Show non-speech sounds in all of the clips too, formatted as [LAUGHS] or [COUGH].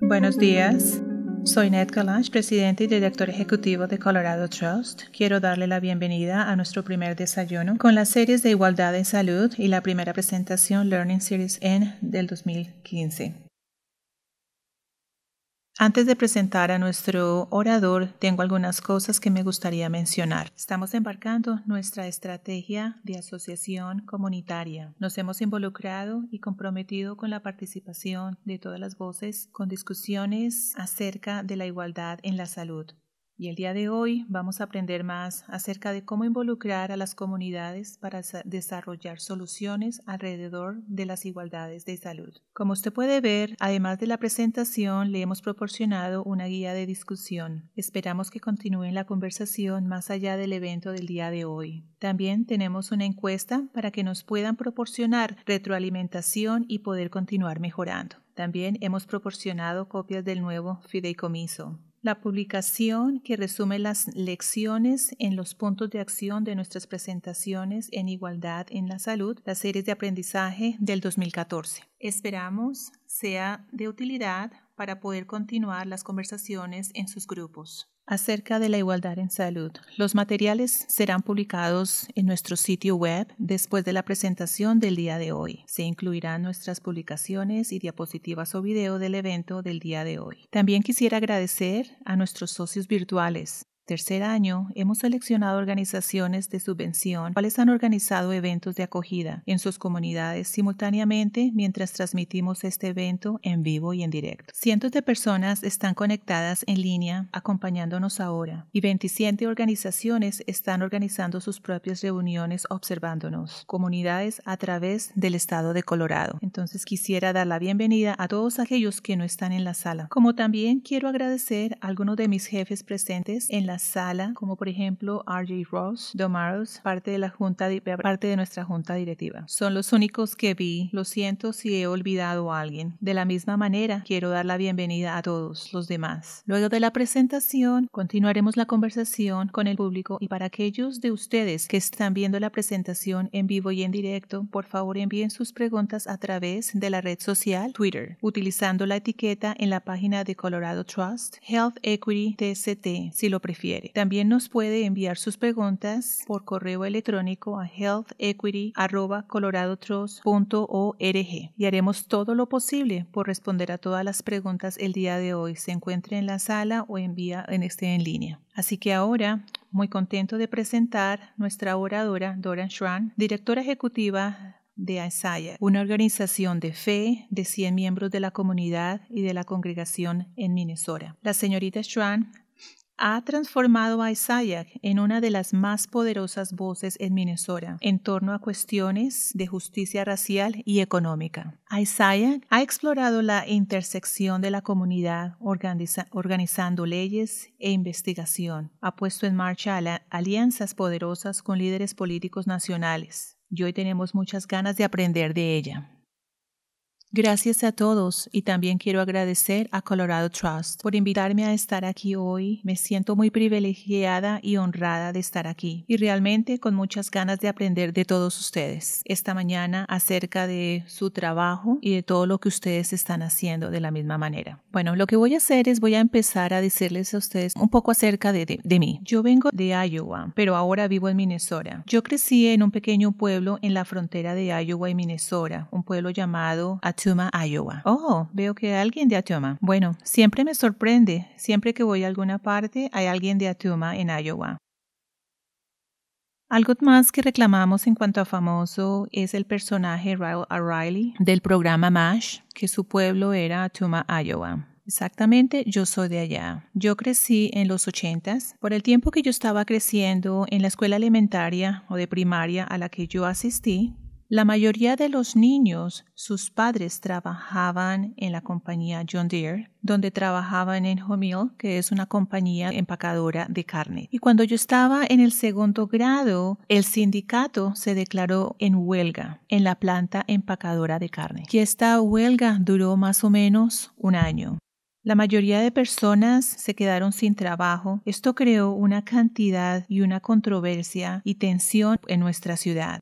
Buenos días. Soy Ned Kalash, presidente y director ejecutivo de Colorado Trust. Quiero darle la bienvenida a nuestro primer desayuno con las series de Igualdad en Salud y la primera presentación Learning Series N del 2015. Antes de presentar a nuestro orador, tengo algunas cosas que me gustaría mencionar. Estamos embarcando nuestra estrategia de asociación comunitaria. Nos hemos involucrado y comprometido con la participación de todas las voces con discusiones acerca de la igualdad en la salud. Y el día de hoy vamos a aprender más acerca de cómo involucrar a las comunidades para desarrollar soluciones alrededor de las igualdades de salud. Como usted puede ver, además de la presentación, le hemos proporcionado una guía de discusión. Esperamos que continúen la conversación más allá del evento del día de hoy. También tenemos una encuesta para que nos puedan proporcionar retroalimentación y poder continuar mejorando. También hemos proporcionado copias del nuevo fideicomiso la publicación que resume las lecciones en los puntos de acción de nuestras presentaciones en igualdad en la salud, las series de aprendizaje del 2014. Esperamos sea de utilidad para poder continuar las conversaciones en sus grupos. Acerca de la igualdad en salud, los materiales serán publicados en nuestro sitio web después de la presentación del día de hoy. Se incluirán nuestras publicaciones y diapositivas o video del evento del día de hoy. También quisiera agradecer a nuestros socios virtuales, Tercer año, hemos seleccionado organizaciones de subvención cuales han organizado eventos de acogida en sus comunidades simultáneamente mientras transmitimos este evento en vivo y en directo. Cientos de personas están conectadas en línea acompañándonos ahora y 27 organizaciones están organizando sus propias reuniones observándonos, comunidades a través del estado de Colorado. Entonces quisiera dar la bienvenida a todos aquellos que no están en la sala, como también quiero agradecer a algunos de mis jefes presentes en la sala, como por ejemplo R.J. Ross, Domaros, parte de, la junta, parte de nuestra junta directiva. Son los únicos que vi, lo siento si he olvidado a alguien. De la misma manera, quiero dar la bienvenida a todos los demás. Luego de la presentación, continuaremos la conversación con el público y para aquellos de ustedes que están viendo la presentación en vivo y en directo, por favor envíen sus preguntas a través de la red social Twitter, utilizando la etiqueta en la página de Colorado Trust, Health Equity TCT, si lo prefieren. También nos puede enviar sus preguntas por correo electrónico a hereje y haremos todo lo posible por responder a todas las preguntas el día de hoy, se encuentre en la sala o envía en este en línea. Así que ahora, muy contento de presentar nuestra oradora Dora Schran, directora ejecutiva de Isaiah, una organización de fe de 100 miembros de la comunidad y de la congregación en Minnesota. La señorita Schran ha transformado a Isaiah en una de las más poderosas voces en Minnesota en torno a cuestiones de justicia racial y económica. Isaiah ha explorado la intersección de la comunidad organizando leyes e investigación. Ha puesto en marcha alianzas poderosas con líderes políticos nacionales y hoy tenemos muchas ganas de aprender de ella. Gracias a todos y también quiero agradecer a Colorado Trust por invitarme a estar aquí hoy. Me siento muy privilegiada y honrada de estar aquí y realmente con muchas ganas de aprender de todos ustedes esta mañana acerca de su trabajo y de todo lo que ustedes están haciendo de la misma manera. Bueno, lo que voy a hacer es voy a empezar a decirles a ustedes un poco acerca de, de, mí. Yo vengo de Iowa, pero ahora vivo en Minnesota. Yo crecí en un pequeño pueblo en la frontera de Iowa y Minnesota, un pueblo llamado Atuma, Iowa. Oh, veo que hay alguien de Atuma. Bueno, siempre me sorprende. Siempre que voy a alguna parte hay alguien de Atuma en Iowa. Algo más que reclamamos en cuanto a famoso es el personaje Ryle O'Reilly del programa MASH, que su pueblo era Atuma, Iowa. Exactamente, yo soy de allá. Yo crecí en los ochentas. Por el tiempo que yo estaba creciendo en la escuela elementaria o de primaria a la que yo asistí, la mayoría de los niños, sus padres trabajaban en la compañía John Deere, donde trabajaban en Homil, que es una compañía empacadora de carne. Y cuando yo estaba en el segundo grado, el sindicato se declaró en huelga en la planta empacadora de carne. Y esta huelga duró más o menos un año. La mayoría de personas se quedaron sin trabajo. Esto creó una cantidad y una controversia y tensión en nuestra ciudad.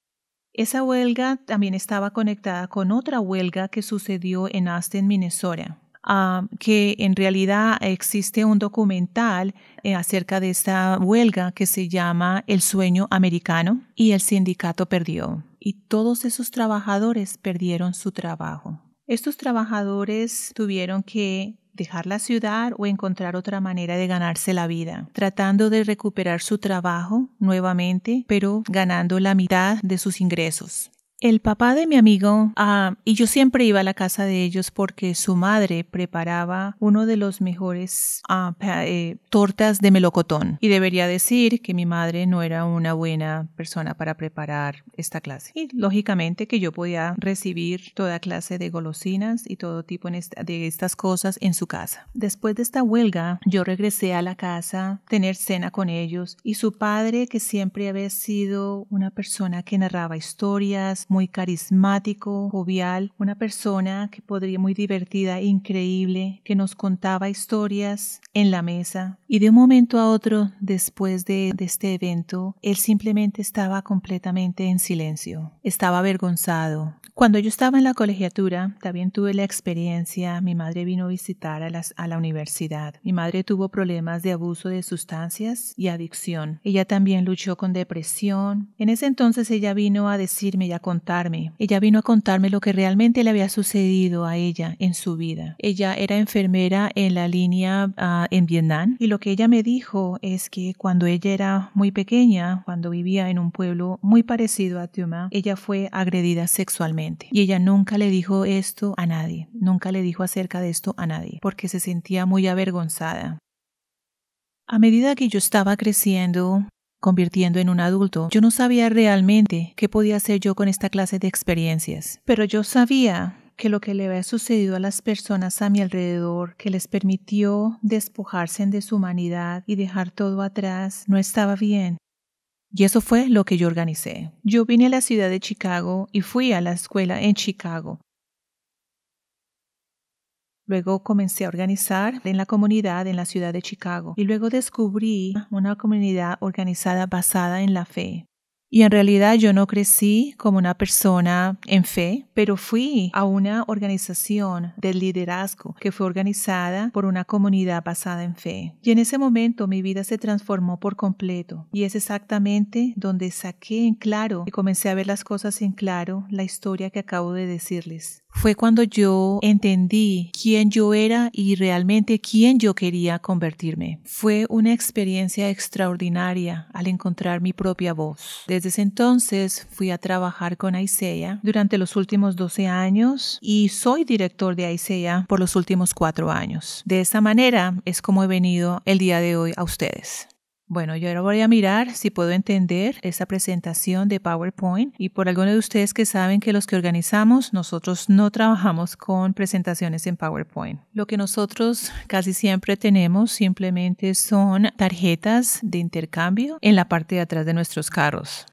Esa huelga también estaba conectada con otra huelga que sucedió en Aston, Minnesota, ah, que en realidad existe un documental eh, acerca de esta huelga que se llama El sueño americano y el sindicato perdió. Y todos esos trabajadores perdieron su trabajo. Estos trabajadores tuvieron que dejar la ciudad o encontrar otra manera de ganarse la vida, tratando de recuperar su trabajo nuevamente, pero ganando la mitad de sus ingresos. El papá de mi amigo, ah, y yo siempre iba a la casa de ellos porque su madre preparaba uno de los mejores ah, eh, tortas de melocotón. Y debería decir que mi madre no era una buena persona para preparar esta clase. Y lógicamente que yo podía recibir toda clase de golosinas y todo tipo de estas cosas en su casa. Después de esta huelga, yo regresé a la casa, tener cena con ellos y su padre, que siempre había sido una persona que narraba historias, muy carismático, jovial, una persona que podría muy divertida, e increíble, que nos contaba historias en la mesa. Y de un momento a otro, después de este evento, él simplemente estaba completamente en silencio. Estaba avergonzado, cuando yo estaba en la colegiatura, también tuve la experiencia, mi madre vino a visitar a, la universidad. Mi madre tuvo problemas de abuso de sustancias y adicción. Ella también luchó con depresión. En ese entonces ella vino a decirme y a contarme. Ella vino a contarme lo que realmente le había sucedido a ella en su vida. Ella era enfermera en la línea ah, en Vietnam y lo que ella me dijo es que cuando ella era muy pequeña, cuando vivía en un pueblo muy parecido a Tiuma, ella fue agredida sexualmente y ella nunca le dijo esto a nadie, nunca le dijo acerca de esto a nadie, porque se sentía muy avergonzada. A medida que yo estaba creciendo, convirtiendo en un adulto, yo no sabía realmente qué podía hacer yo con esta clase de experiencias, pero yo sabía que lo que le había sucedido a las personas a mi alrededor, que les permitió despojarse de su humanidad y dejar todo atrás, no estaba bien. Y eso fue lo que yo organicé. Yo vine a la ciudad de Chicago y fui a la escuela en Chicago. Luego comencé a organizar en la comunidad en la ciudad de Chicago y luego descubrí una comunidad organizada basada en la fe. Y en realidad yo no crecí como una persona en fe, pero fui a una organización de liderazgo que fue organizada por una comunidad basada en fe. Y en ese momento mi vida se transformó por completo. Y es exactamente donde saqué en claro y comencé a ver las cosas en claro la historia que acabo de decirles fue cuando yo entendí quién yo era y realmente quién yo quería convertirme. Fue una experiencia extraordinaria al encontrar mi propia voz. Desde ese entonces fui a trabajar con Aisea durante los últimos 12 años y soy director de Aisea por los últimos 4 años. De esa manera es como he venido el día de hoy a ustedes. Bueno, yo ahora voy a mirar si puedo entender esa presentación de PowerPoint y por alguno de ustedes que saben que los que organizamos, nosotros no trabajamos con presentaciones en PowerPoint. Lo que nosotros casi siempre tenemos simplemente son tarjetas de intercambio en la parte de atrás de nuestros carros.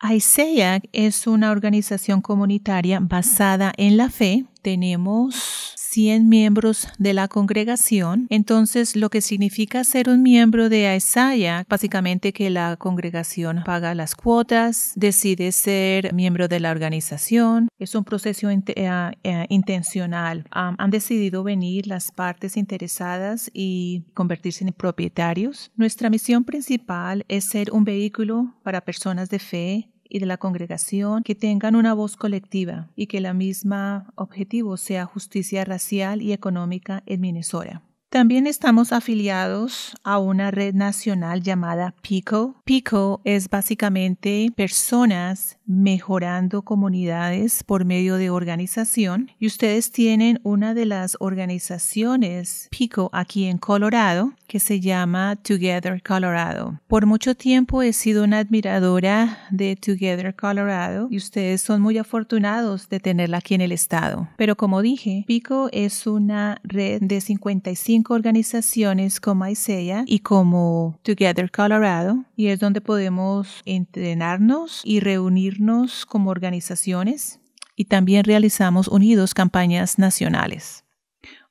ISEAC es una organización comunitaria basada en la fe. Tenemos 100 miembros de la congregación. Entonces, lo que significa ser un miembro de Aesaya, básicamente que la congregación paga las cuotas, decide ser miembro de la organización. Es un proceso eh, eh, intencional. han decidido venir las partes interesadas y convertirse en propietarios. Nuestra misión principal es ser un vehículo para personas de fe y de la congregación que tengan una voz colectiva y que la misma objetivo sea justicia racial y económica en Minnesota. También estamos afiliados a una red nacional llamada PICO. PICO es básicamente personas mejorando comunidades por medio de organización y ustedes tienen una de las organizaciones PICO aquí en Colorado que se llama Together Colorado. Por mucho tiempo he sido una admiradora de Together Colorado y ustedes son muy afortunados de tenerla aquí en el estado. Pero como dije, Pico es una red de 55 organizaciones como ISEA y como Together Colorado y es donde podemos entrenarnos y reunirnos como organizaciones y también realizamos unidos campañas nacionales.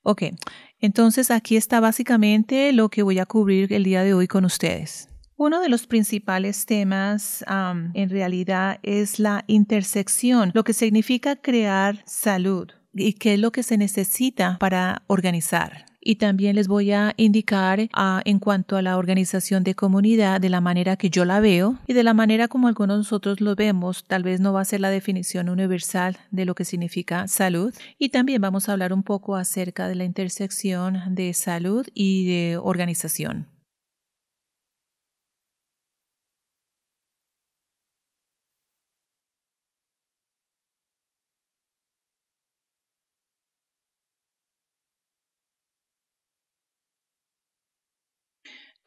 Ok, entonces aquí está básicamente lo que voy a cubrir el día de hoy con ustedes. Uno de los principales temas en realidad es la intersección, lo que significa crear salud y qué es lo que se necesita para organizar y también les voy a indicar ah, en cuanto a la organización de comunidad de la manera que yo la veo y de la manera como algunos nosotros lo vemos, tal vez no va a ser la definición universal de lo que significa salud y también vamos a hablar un poco acerca de la intersección de salud y de organización.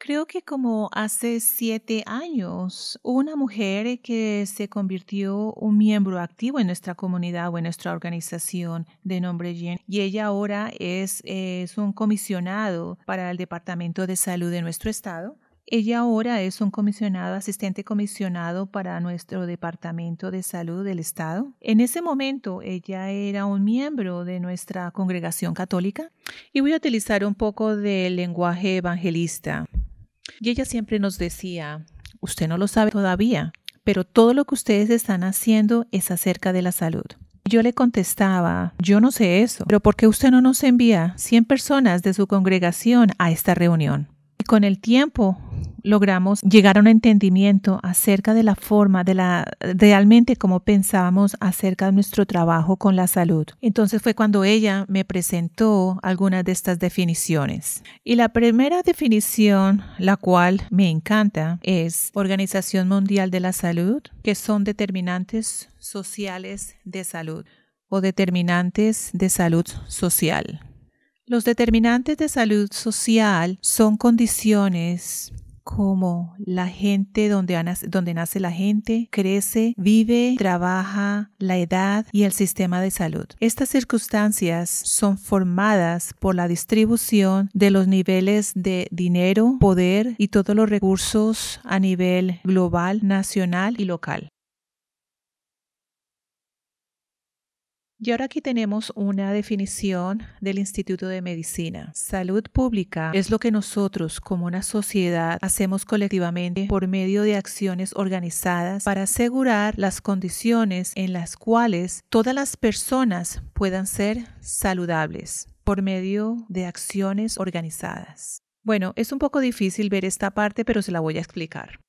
creo que como hace siete años, una mujer que se convirtió un miembro activo en nuestra comunidad o en nuestra organización de nombre Jen, y ella ahora es, es un comisionado para el Departamento de Salud de nuestro estado. Ella ahora es un comisionado, asistente comisionado para nuestro Departamento de Salud del Estado. En ese momento ella era un miembro de nuestra congregación católica y voy a utilizar un poco del lenguaje evangelista. Y ella siempre nos decía, usted no lo sabe todavía, pero todo lo que ustedes están haciendo es acerca de la salud. Yo le contestaba, yo no sé eso, pero ¿por qué usted no nos envía 100 personas de su congregación a esta reunión? con el tiempo logramos llegar a un entendimiento acerca de la forma de la realmente como pensábamos acerca de nuestro trabajo con la salud. Entonces fue cuando ella me presentó algunas de estas definiciones. Y la primera definición, la cual me encanta, es Organización Mundial de la Salud, que son determinantes sociales de salud o determinantes de salud social. Los determinantes de salud social son condiciones como la gente donde nace, donde, nace la gente, crece, vive, trabaja, la edad y el sistema de salud. Estas circunstancias son formadas por la distribución de los niveles de dinero, poder y todos los recursos a nivel global, nacional y local. Y ahora aquí tenemos una definición del Instituto de Medicina. Salud pública es lo que nosotros como una sociedad hacemos colectivamente por medio de acciones organizadas para asegurar las condiciones en las cuales todas las personas puedan ser saludables por medio de acciones organizadas. Bueno, es un poco difícil ver esta parte, pero se la voy a explicar.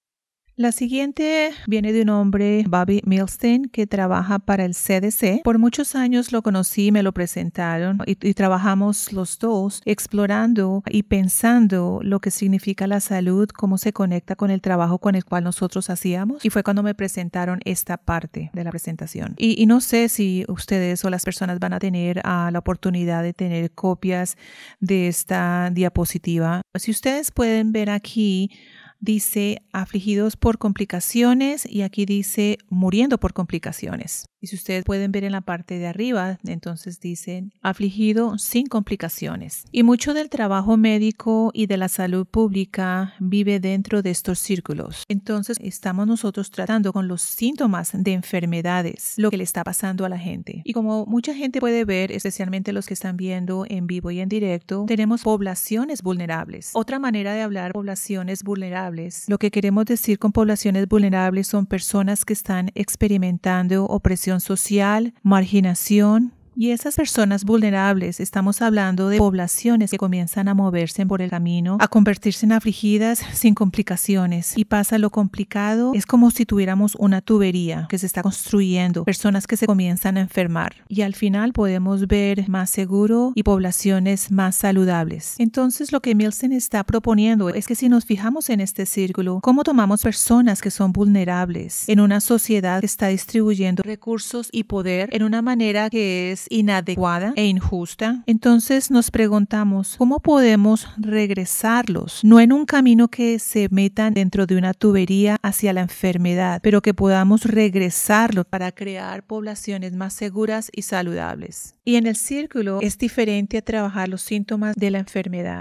La siguiente viene de un hombre, Bobby Milstein, que trabaja para el CDC. Por muchos años lo conocí, me lo presentaron y, trabajamos los dos explorando y pensando lo que significa la salud, cómo se conecta con el trabajo con el cual nosotros hacíamos. Y fue cuando me presentaron esta parte de la presentación. Y, no sé si ustedes o las personas van a tener ah, la oportunidad de tener copias de esta diapositiva. Si ustedes pueden ver aquí, dice afligidos por complicaciones y aquí dice muriendo por complicaciones si ustedes pueden ver en la parte de arriba, entonces dicen afligido sin complicaciones. Y mucho del trabajo médico y de la salud pública vive dentro de estos círculos. Entonces estamos nosotros tratando con los síntomas de enfermedades, lo que le está pasando a la gente. Y como mucha gente puede ver, especialmente los que están viendo en vivo y en directo, tenemos poblaciones vulnerables. Otra manera de hablar poblaciones vulnerables, lo que queremos decir con poblaciones vulnerables son personas que están experimentando opresión social, marginación, y esas personas vulnerables, estamos hablando de poblaciones que comienzan a moverse por el camino, a convertirse en afligidas sin complicaciones. Y pasa lo complicado, es como si tuviéramos una tubería que se está construyendo, personas que se comienzan a enfermar. Y al final podemos ver más seguro y poblaciones más saludables. Entonces lo que Milsen está proponiendo es que si nos fijamos en este círculo, ¿cómo tomamos personas que son vulnerables en una sociedad que está distribuyendo recursos y poder en una manera que es inadecuada e injusta, entonces nos preguntamos cómo podemos regresarlos, no en un camino que se metan dentro de una tubería hacia la enfermedad, pero que podamos regresarlos para crear poblaciones más seguras y saludables. Y en el círculo es diferente a trabajar los síntomas de la enfermedad.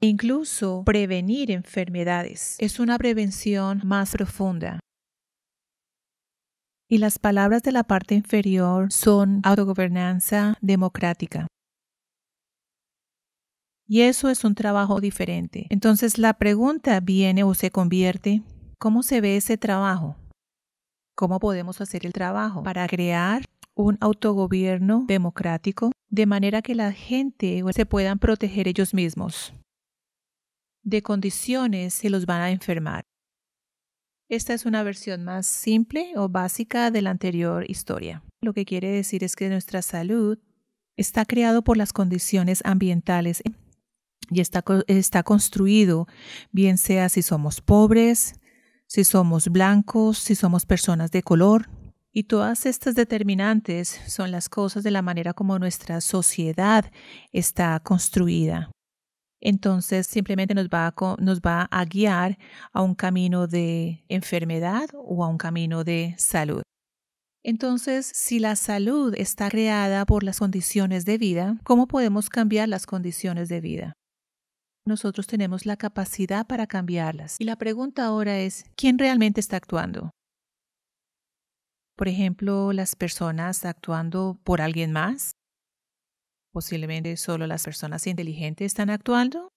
Incluso prevenir enfermedades es una prevención más profunda y las palabras de la parte inferior son autogobernanza democrática. Y eso es un trabajo diferente. Entonces la pregunta viene o se convierte, ¿cómo se ve ese trabajo? ¿Cómo podemos hacer el trabajo para crear un autogobierno democrático de manera que la gente se puedan proteger ellos mismos de condiciones se los van a enfermar? Esta es una versión más simple o básica de la anterior historia. Lo que quiere decir es que nuestra salud está creado por las condiciones ambientales y está, está construido, bien sea si somos pobres, si somos blancos, si somos personas de color. Y todas estas determinantes son las cosas de la manera como nuestra sociedad está construida entonces simplemente nos va, a, guiar a un camino de enfermedad o a un camino de salud. Entonces, si la salud está creada por las condiciones de vida, ¿cómo podemos cambiar las condiciones de vida? Nosotros tenemos la capacidad para cambiarlas. Y la pregunta ahora es, ¿quién realmente está actuando? Por ejemplo, las personas actuando por alguien más, Posiblemente solo las personas inteligentes están actuando.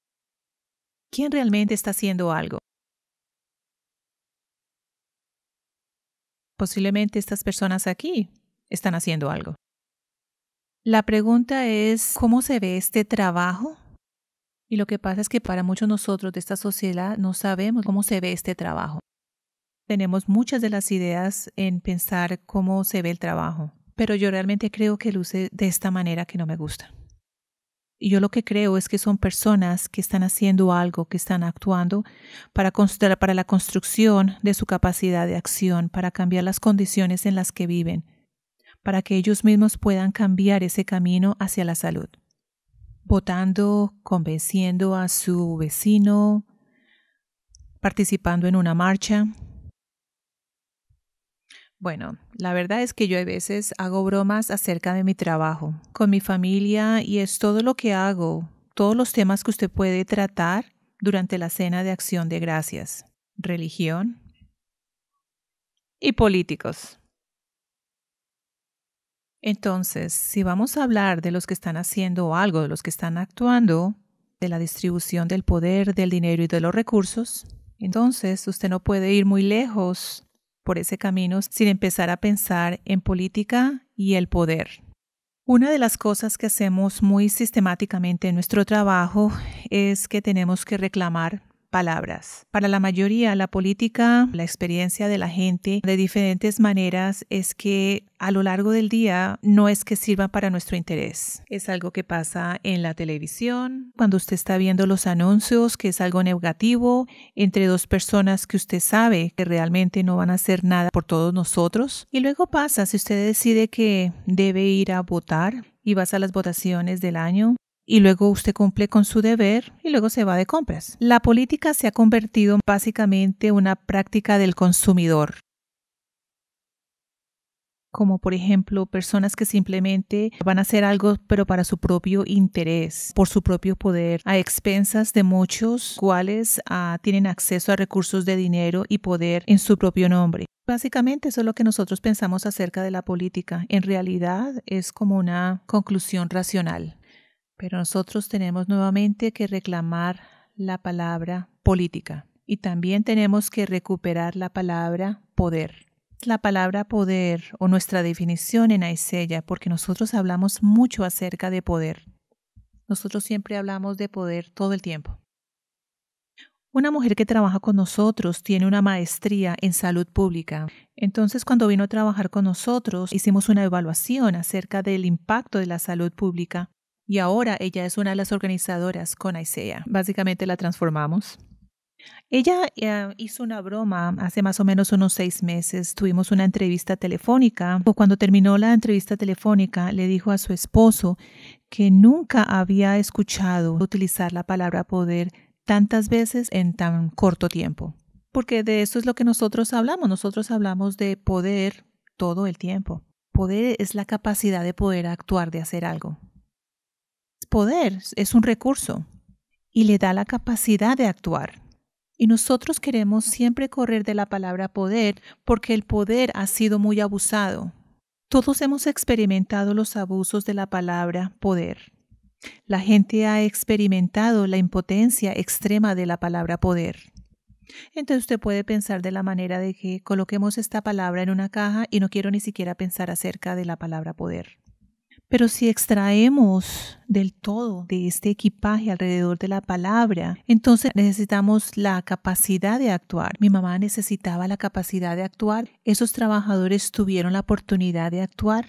¿Quién realmente está haciendo algo? Posiblemente estas personas aquí están haciendo algo. La pregunta es, ¿cómo se ve este trabajo? Y lo que pasa es que para muchos de nosotros de esta sociedad no sabemos cómo se ve este trabajo. Tenemos muchas de las ideas en pensar cómo se ve el trabajo pero yo realmente creo que luce de esta manera que no me gusta. Y yo lo que creo es que son personas que están haciendo algo, que están actuando para, la construcción de su capacidad de acción, para cambiar las condiciones en las que viven, para que ellos mismos puedan cambiar ese camino hacia la salud. Votando, convenciendo a su vecino, participando en una marcha, bueno, la verdad es que yo a veces hago bromas acerca de mi trabajo, con mi familia y es todo lo que hago, todos los temas que usted puede tratar durante la cena de acción de gracias. Religión y políticos. Entonces, si vamos a hablar de los que están haciendo algo, de los que están actuando, de la distribución del poder, del dinero y de los recursos, entonces usted no puede ir muy lejos por ese camino sin empezar a pensar en política y el poder. Una de las cosas que hacemos muy sistemáticamente en nuestro trabajo es que tenemos que reclamar palabras. Para la mayoría, la política, la experiencia de la gente de diferentes maneras es que a lo largo del día no es que sirva para nuestro interés. Es algo que pasa en la televisión, cuando usted está viendo los anuncios, que es algo negativo, entre dos personas que usted sabe que realmente no van a hacer nada por todos nosotros. Y luego pasa si usted decide que debe ir a votar y vas a las votaciones del año y luego usted cumple con su deber y luego se va de compras. La política se ha convertido básicamente en una práctica del consumidor como por ejemplo personas que simplemente van a hacer algo pero para su propio interés, por su propio poder, a expensas de muchos cuales ah, tienen acceso a recursos de dinero y poder en su propio nombre. Básicamente eso es lo que nosotros pensamos acerca de la política. En realidad es como una conclusión racional. Pero nosotros tenemos nuevamente que reclamar la palabra política y también tenemos que recuperar la palabra poder. La palabra poder o nuestra definición en Aisella, porque nosotros hablamos mucho acerca de poder. Nosotros siempre hablamos de poder todo el tiempo. Una mujer que trabaja con nosotros tiene una maestría en salud pública. Entonces, cuando vino a trabajar con nosotros, hicimos una evaluación acerca del impacto de la salud pública y ahora ella es una de las organizadoras con Isaiah. Básicamente la transformamos. Ella eh, hizo una broma hace más o menos unos seis meses. Tuvimos una entrevista telefónica. Cuando terminó la entrevista telefónica, le dijo a su esposo que nunca había escuchado utilizar la palabra poder tantas veces en tan corto tiempo. Porque de eso es lo que nosotros hablamos. Nosotros hablamos de poder todo el tiempo. Poder es la capacidad de poder actuar, de hacer algo poder, es un recurso y le da la capacidad de actuar. Y nosotros queremos siempre correr de la palabra poder porque el poder ha sido muy abusado. Todos hemos experimentado los abusos de la palabra poder. La gente ha experimentado la impotencia extrema de la palabra poder. Entonces usted puede pensar de la manera de que coloquemos esta palabra en una caja y no quiero ni siquiera pensar acerca de la palabra poder. Pero si extraemos del todo de este equipaje alrededor de la palabra, entonces necesitamos la capacidad de actuar. Mi mamá necesitaba la capacidad de actuar. Esos trabajadores tuvieron la oportunidad de actuar.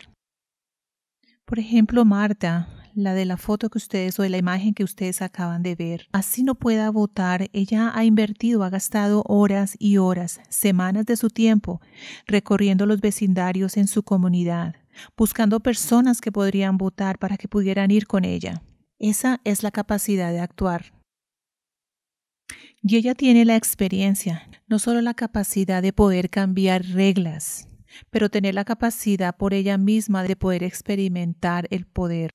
Por ejemplo, Marta, la de la foto que ustedes o de la imagen que ustedes acaban de ver. Así no pueda votar, ella ha invertido, ha gastado horas y horas, semanas de su tiempo, recorriendo los vecindarios en su comunidad, buscando personas que podrían votar para que pudieran ir con ella. Esa es la capacidad de actuar. Y ella tiene la experiencia, no solo la capacidad de poder cambiar reglas, pero tener la capacidad por ella misma de poder experimentar el poder.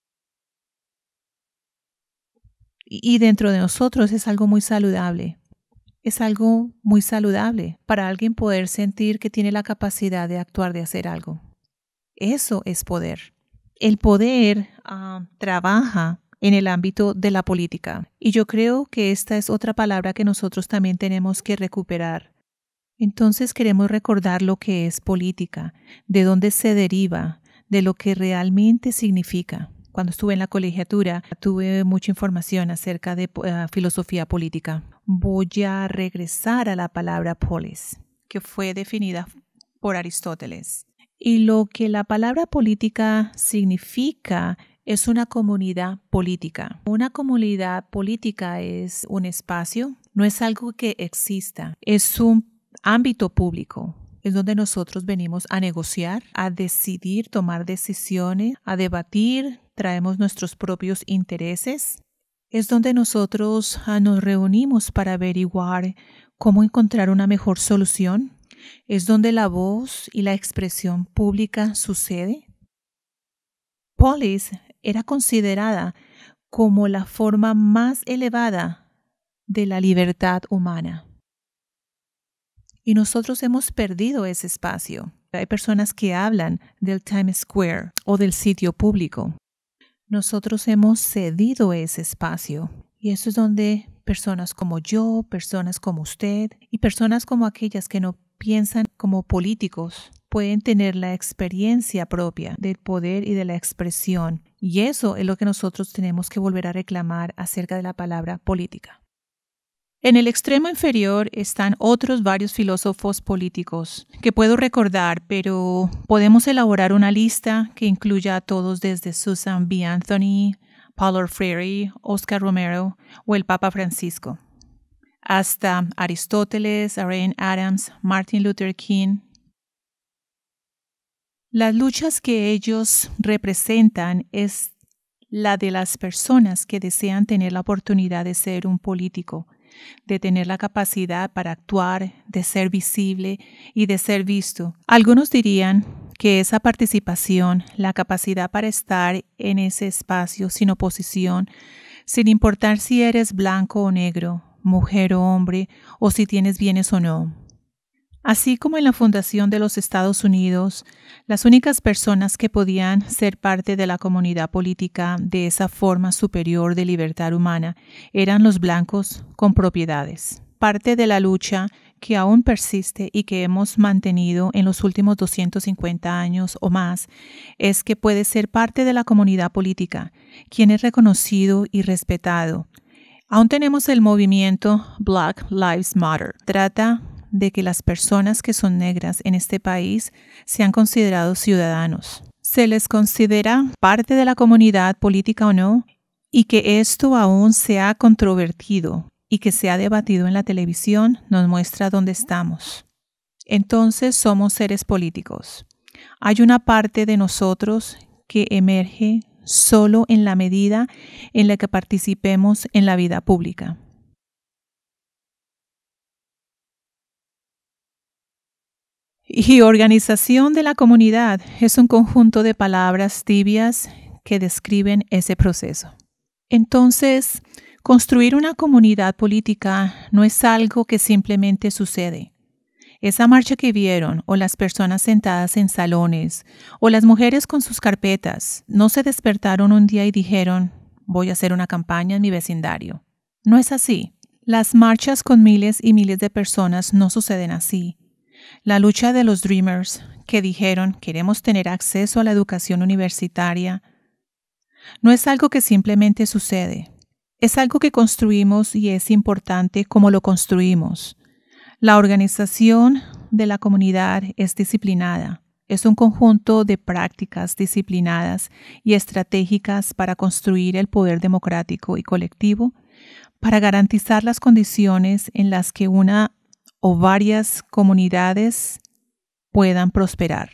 Y dentro de nosotros es algo muy saludable. Es algo muy saludable para alguien poder sentir que tiene la capacidad de actuar, de hacer algo. Eso es poder. El poder ah, trabaja en el ámbito de la política. Y yo creo que esta es otra palabra que nosotros también tenemos que recuperar. Entonces queremos recordar lo que es política, de dónde se deriva, de lo que realmente significa. Cuando estuve en la colegiatura tuve mucha información acerca de ah, filosofía política. Voy a regresar a la palabra polis, que fue definida por Aristóteles. Y lo que la palabra política significa es una comunidad política. Una comunidad política es un espacio, no es algo que exista, es un ámbito público. Es donde nosotros venimos a negociar, a decidir, tomar decisiones, a debatir, traemos nuestros propios intereses. Es donde nosotros ah, nos reunimos para averiguar cómo encontrar una mejor solución ¿Es donde la voz y la expresión pública sucede? Polis era considerada como la forma más elevada de la libertad humana. Y nosotros hemos perdido ese espacio. Hay personas que hablan del Times Square o del sitio público. Nosotros hemos cedido ese espacio. Y eso es donde personas como yo, personas como usted y personas como aquellas que no piensan como políticos pueden tener la experiencia propia del poder y de la expresión. Y eso es lo que nosotros tenemos que volver a reclamar acerca de la palabra política. En el extremo inferior están otros varios filósofos políticos que puedo recordar, pero podemos elaborar una lista que incluya a todos desde Susan B. Anthony, Paul Freire, Oscar Romero o el Papa Francisco hasta Aristóteles, Aaron Adams, Martin Luther King. Las luchas que ellos representan es la de las personas que desean tener la oportunidad de ser un político, de tener la capacidad para actuar, de ser visible y de ser visto. Algunos dirían que esa participación, la capacidad para estar en ese espacio sin oposición, sin importar si eres blanco o negro, mujer o hombre, o si tienes bienes o no. Así como en la fundación de los Estados Unidos, las únicas personas que podían ser parte de la comunidad política de esa forma superior de libertad humana eran los blancos con propiedades. Parte de la lucha que aún persiste y que hemos mantenido en los últimos 250 años o más es que puede ser parte de la comunidad política, quien es reconocido y respetado, Aún tenemos el movimiento Black Lives Matter. Trata de que las personas que son negras en este país sean considerados ciudadanos. Se les considera parte de la comunidad política o no, y que esto aún se ha controvertido y que se ha debatido en la televisión nos muestra dónde estamos. Entonces somos seres políticos. Hay una parte de nosotros que emerge solo en la medida en la que participemos en la vida pública. Y organización de la comunidad es un conjunto de palabras tibias que describen ese proceso. Entonces, construir una comunidad política no es algo que simplemente sucede. Esa marcha que vieron, o las personas sentadas en salones, o las mujeres con sus carpetas, no se despertaron un día y dijeron, voy a hacer una campaña en mi vecindario. No es así. Las marchas con miles y miles de personas no suceden así. La lucha de los Dreamers, que dijeron queremos tener acceso a la educación universitaria, no es algo que simplemente sucede. Es algo que construimos y es importante como lo construimos. La organización de la comunidad es disciplinada. Es un conjunto de prácticas disciplinadas y estratégicas para construir el poder democrático y colectivo, para garantizar las condiciones en las que una o varias comunidades puedan prosperar.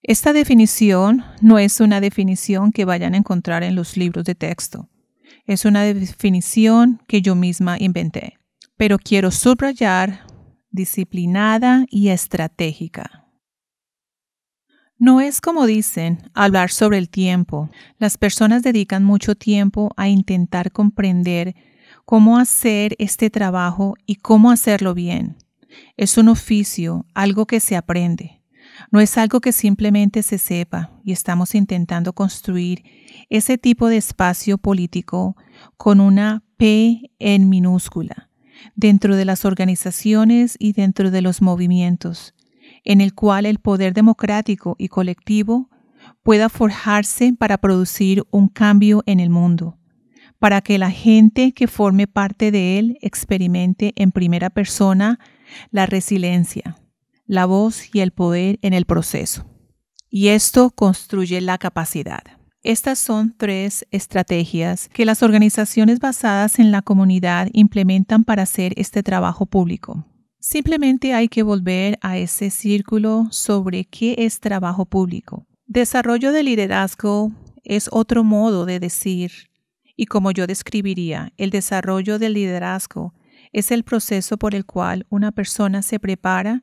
Esta definición no es una definición que vayan a encontrar en los libros de texto. Es una definición que yo misma inventé, pero quiero subrayar disciplinada y estratégica. No es como dicen hablar sobre el tiempo. Las personas dedican mucho tiempo a intentar comprender cómo hacer este trabajo y cómo hacerlo bien. Es un oficio, algo que se aprende. No es algo que simplemente se sepa y estamos intentando construir ese tipo de espacio político con una P en minúscula dentro de las organizaciones y dentro de los movimientos, en el cual el poder democrático y colectivo pueda forjarse para producir un cambio en el mundo, para que la gente que forme parte de él experimente en primera persona la resiliencia, la voz y el poder en el proceso. Y esto construye la capacidad. Estas son tres estrategias que las organizaciones basadas en la comunidad implementan para hacer este trabajo público. Simplemente hay que volver a ese círculo sobre qué es trabajo público. Desarrollo de liderazgo es otro modo de decir, y como yo describiría, el desarrollo del liderazgo es el proceso por el cual una persona se prepara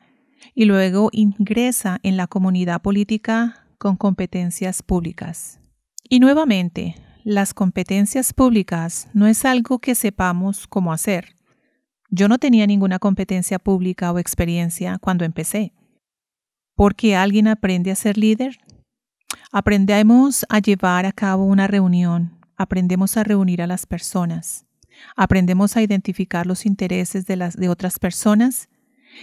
y luego ingresa en la comunidad política con competencias públicas. Y nuevamente, las competencias públicas no es algo que sepamos cómo hacer. Yo no tenía ninguna competencia pública o experiencia cuando empecé. ¿Por qué alguien aprende a ser líder. Aprendemos a llevar a cabo una reunión, aprendemos a reunir a las personas, aprendemos a identificar los intereses de, las, de otras personas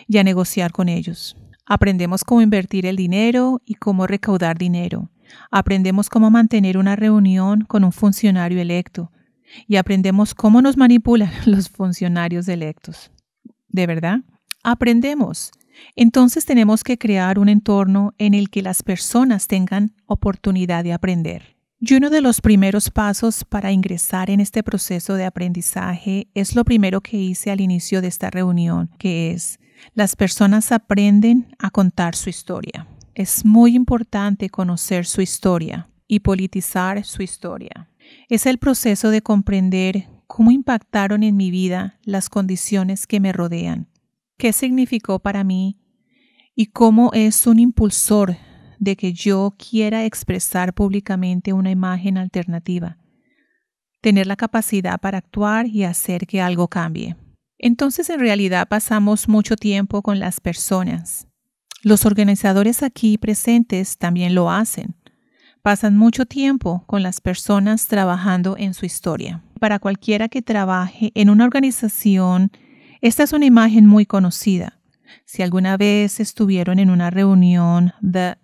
y a negociar con ellos. Aprendemos cómo invertir el dinero y cómo recaudar dinero. Aprendemos cómo mantener una reunión con un funcionario electo. Y aprendemos cómo nos manipulan [LAUGHS] los funcionarios electos. ¿De verdad? Aprendemos. Entonces tenemos que crear un entorno en el que las personas tengan oportunidad de aprender. Y uno de los primeros pasos para ingresar en este proceso de aprendizaje es lo primero que hice al inicio de esta reunión, que es las personas aprenden a contar su historia. Es muy importante conocer su historia y politizar su historia. Es el proceso de comprender cómo impactaron en mi vida las condiciones que me rodean, qué significó para mí y cómo es un impulsor de que yo quiera expresar públicamente una imagen alternativa, tener la capacidad para actuar y hacer que algo cambie. Entonces en realidad pasamos mucho tiempo con las personas. Los organizadores aquí presentes también lo hacen. Pasan mucho tiempo con las personas trabajando en su historia. Para cualquiera que trabaje en una organización, esta es una imagen muy conocida. Si alguna vez estuvieron en una reunión de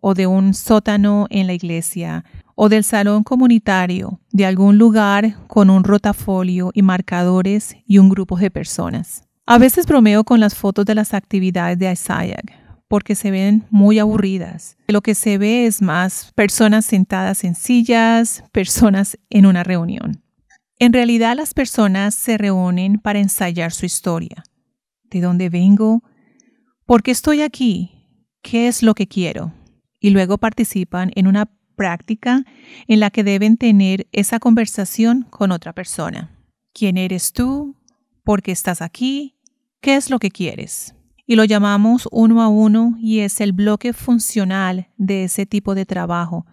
o de un sótano en la iglesia o del salón comunitario, de algún lugar con un rotafolio y marcadores y un grupo de personas. A veces bromeo con las fotos de las actividades de Isaiah porque se ven muy aburridas. Lo que se ve es más personas sentadas en sillas, personas en una reunión. En realidad las personas se reúnen para ensayar su historia. ¿De dónde vengo? ¿Por qué estoy aquí? qué es lo que quiero y luego participan en una práctica en la que deben tener esa conversación con otra persona. ¿Quién eres tú? ¿Por qué estás aquí? ¿Qué es lo que quieres? Y lo llamamos uno a uno y es el bloque funcional de ese tipo de trabajo.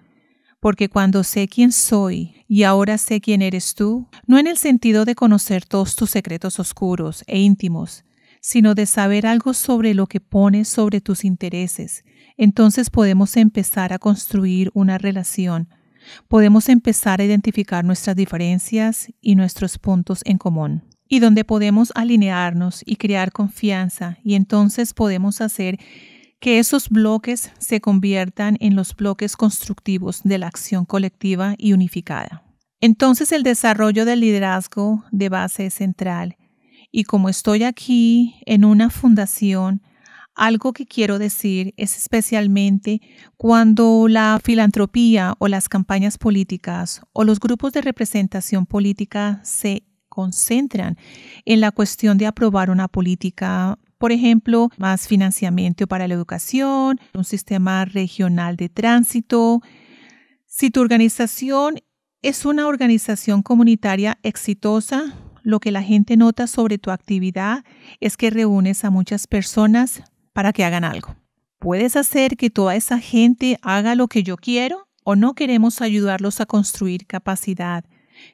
Porque cuando sé quién soy y ahora sé quién eres tú, no en el sentido de conocer todos tus secretos oscuros e íntimos, sino de saber algo sobre lo que pones sobre tus intereses. Entonces podemos empezar a construir una relación. Podemos empezar a identificar nuestras diferencias y nuestros puntos en común y donde podemos alinearnos y crear confianza y entonces podemos hacer que esos bloques se conviertan en los bloques constructivos de la acción colectiva y unificada. Entonces el desarrollo del liderazgo de base es central y como estoy aquí en una fundación, algo que quiero decir es especialmente cuando la filantropía o las campañas políticas o los grupos de representación política se concentran en la cuestión de aprobar una política, por ejemplo, más financiamiento para la educación, un sistema regional de tránsito. Si tu organización es una organización comunitaria exitosa, lo que la gente nota sobre tu actividad es que reúnes a muchas personas para que hagan algo. ¿Puedes hacer que toda esa gente haga lo que yo quiero o no queremos ayudarlos a construir capacidad?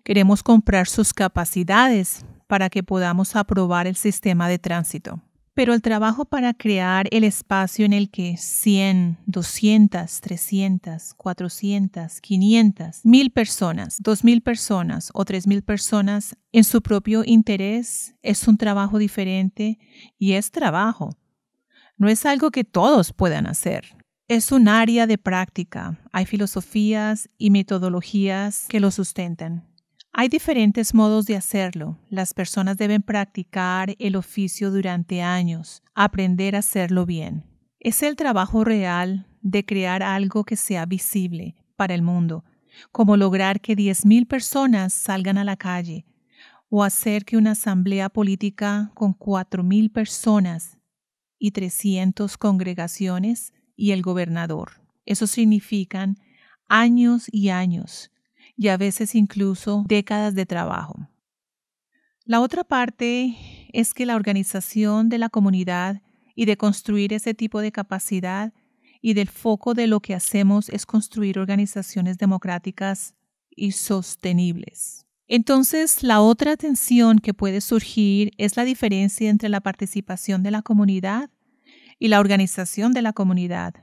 Queremos comprar sus capacidades para que podamos aprobar el sistema de tránsito. Pero el trabajo para crear el espacio en el que 100, 200, 300, 400, 500, 1000 personas, 2000 personas o 3000 personas en su propio interés es un trabajo diferente y es trabajo. No es algo que todos puedan hacer. Es un área de práctica. Hay filosofías y metodologías que lo sustentan. Hay diferentes modos de hacerlo. Las personas deben practicar el oficio durante años, aprender a hacerlo bien. Es el trabajo real de crear algo que sea visible para el mundo, como lograr que 10.000 personas salgan a la calle o hacer que una asamblea política con 4.000 personas y 300 congregaciones y el gobernador. Eso significan años y años y a veces incluso décadas de trabajo. La otra parte es que la organización de la comunidad y de construir ese tipo de capacidad y del foco de lo que hacemos es construir organizaciones democráticas y sostenibles. Entonces, la otra tensión que puede surgir es la diferencia entre la participación de la comunidad y la organización de la comunidad,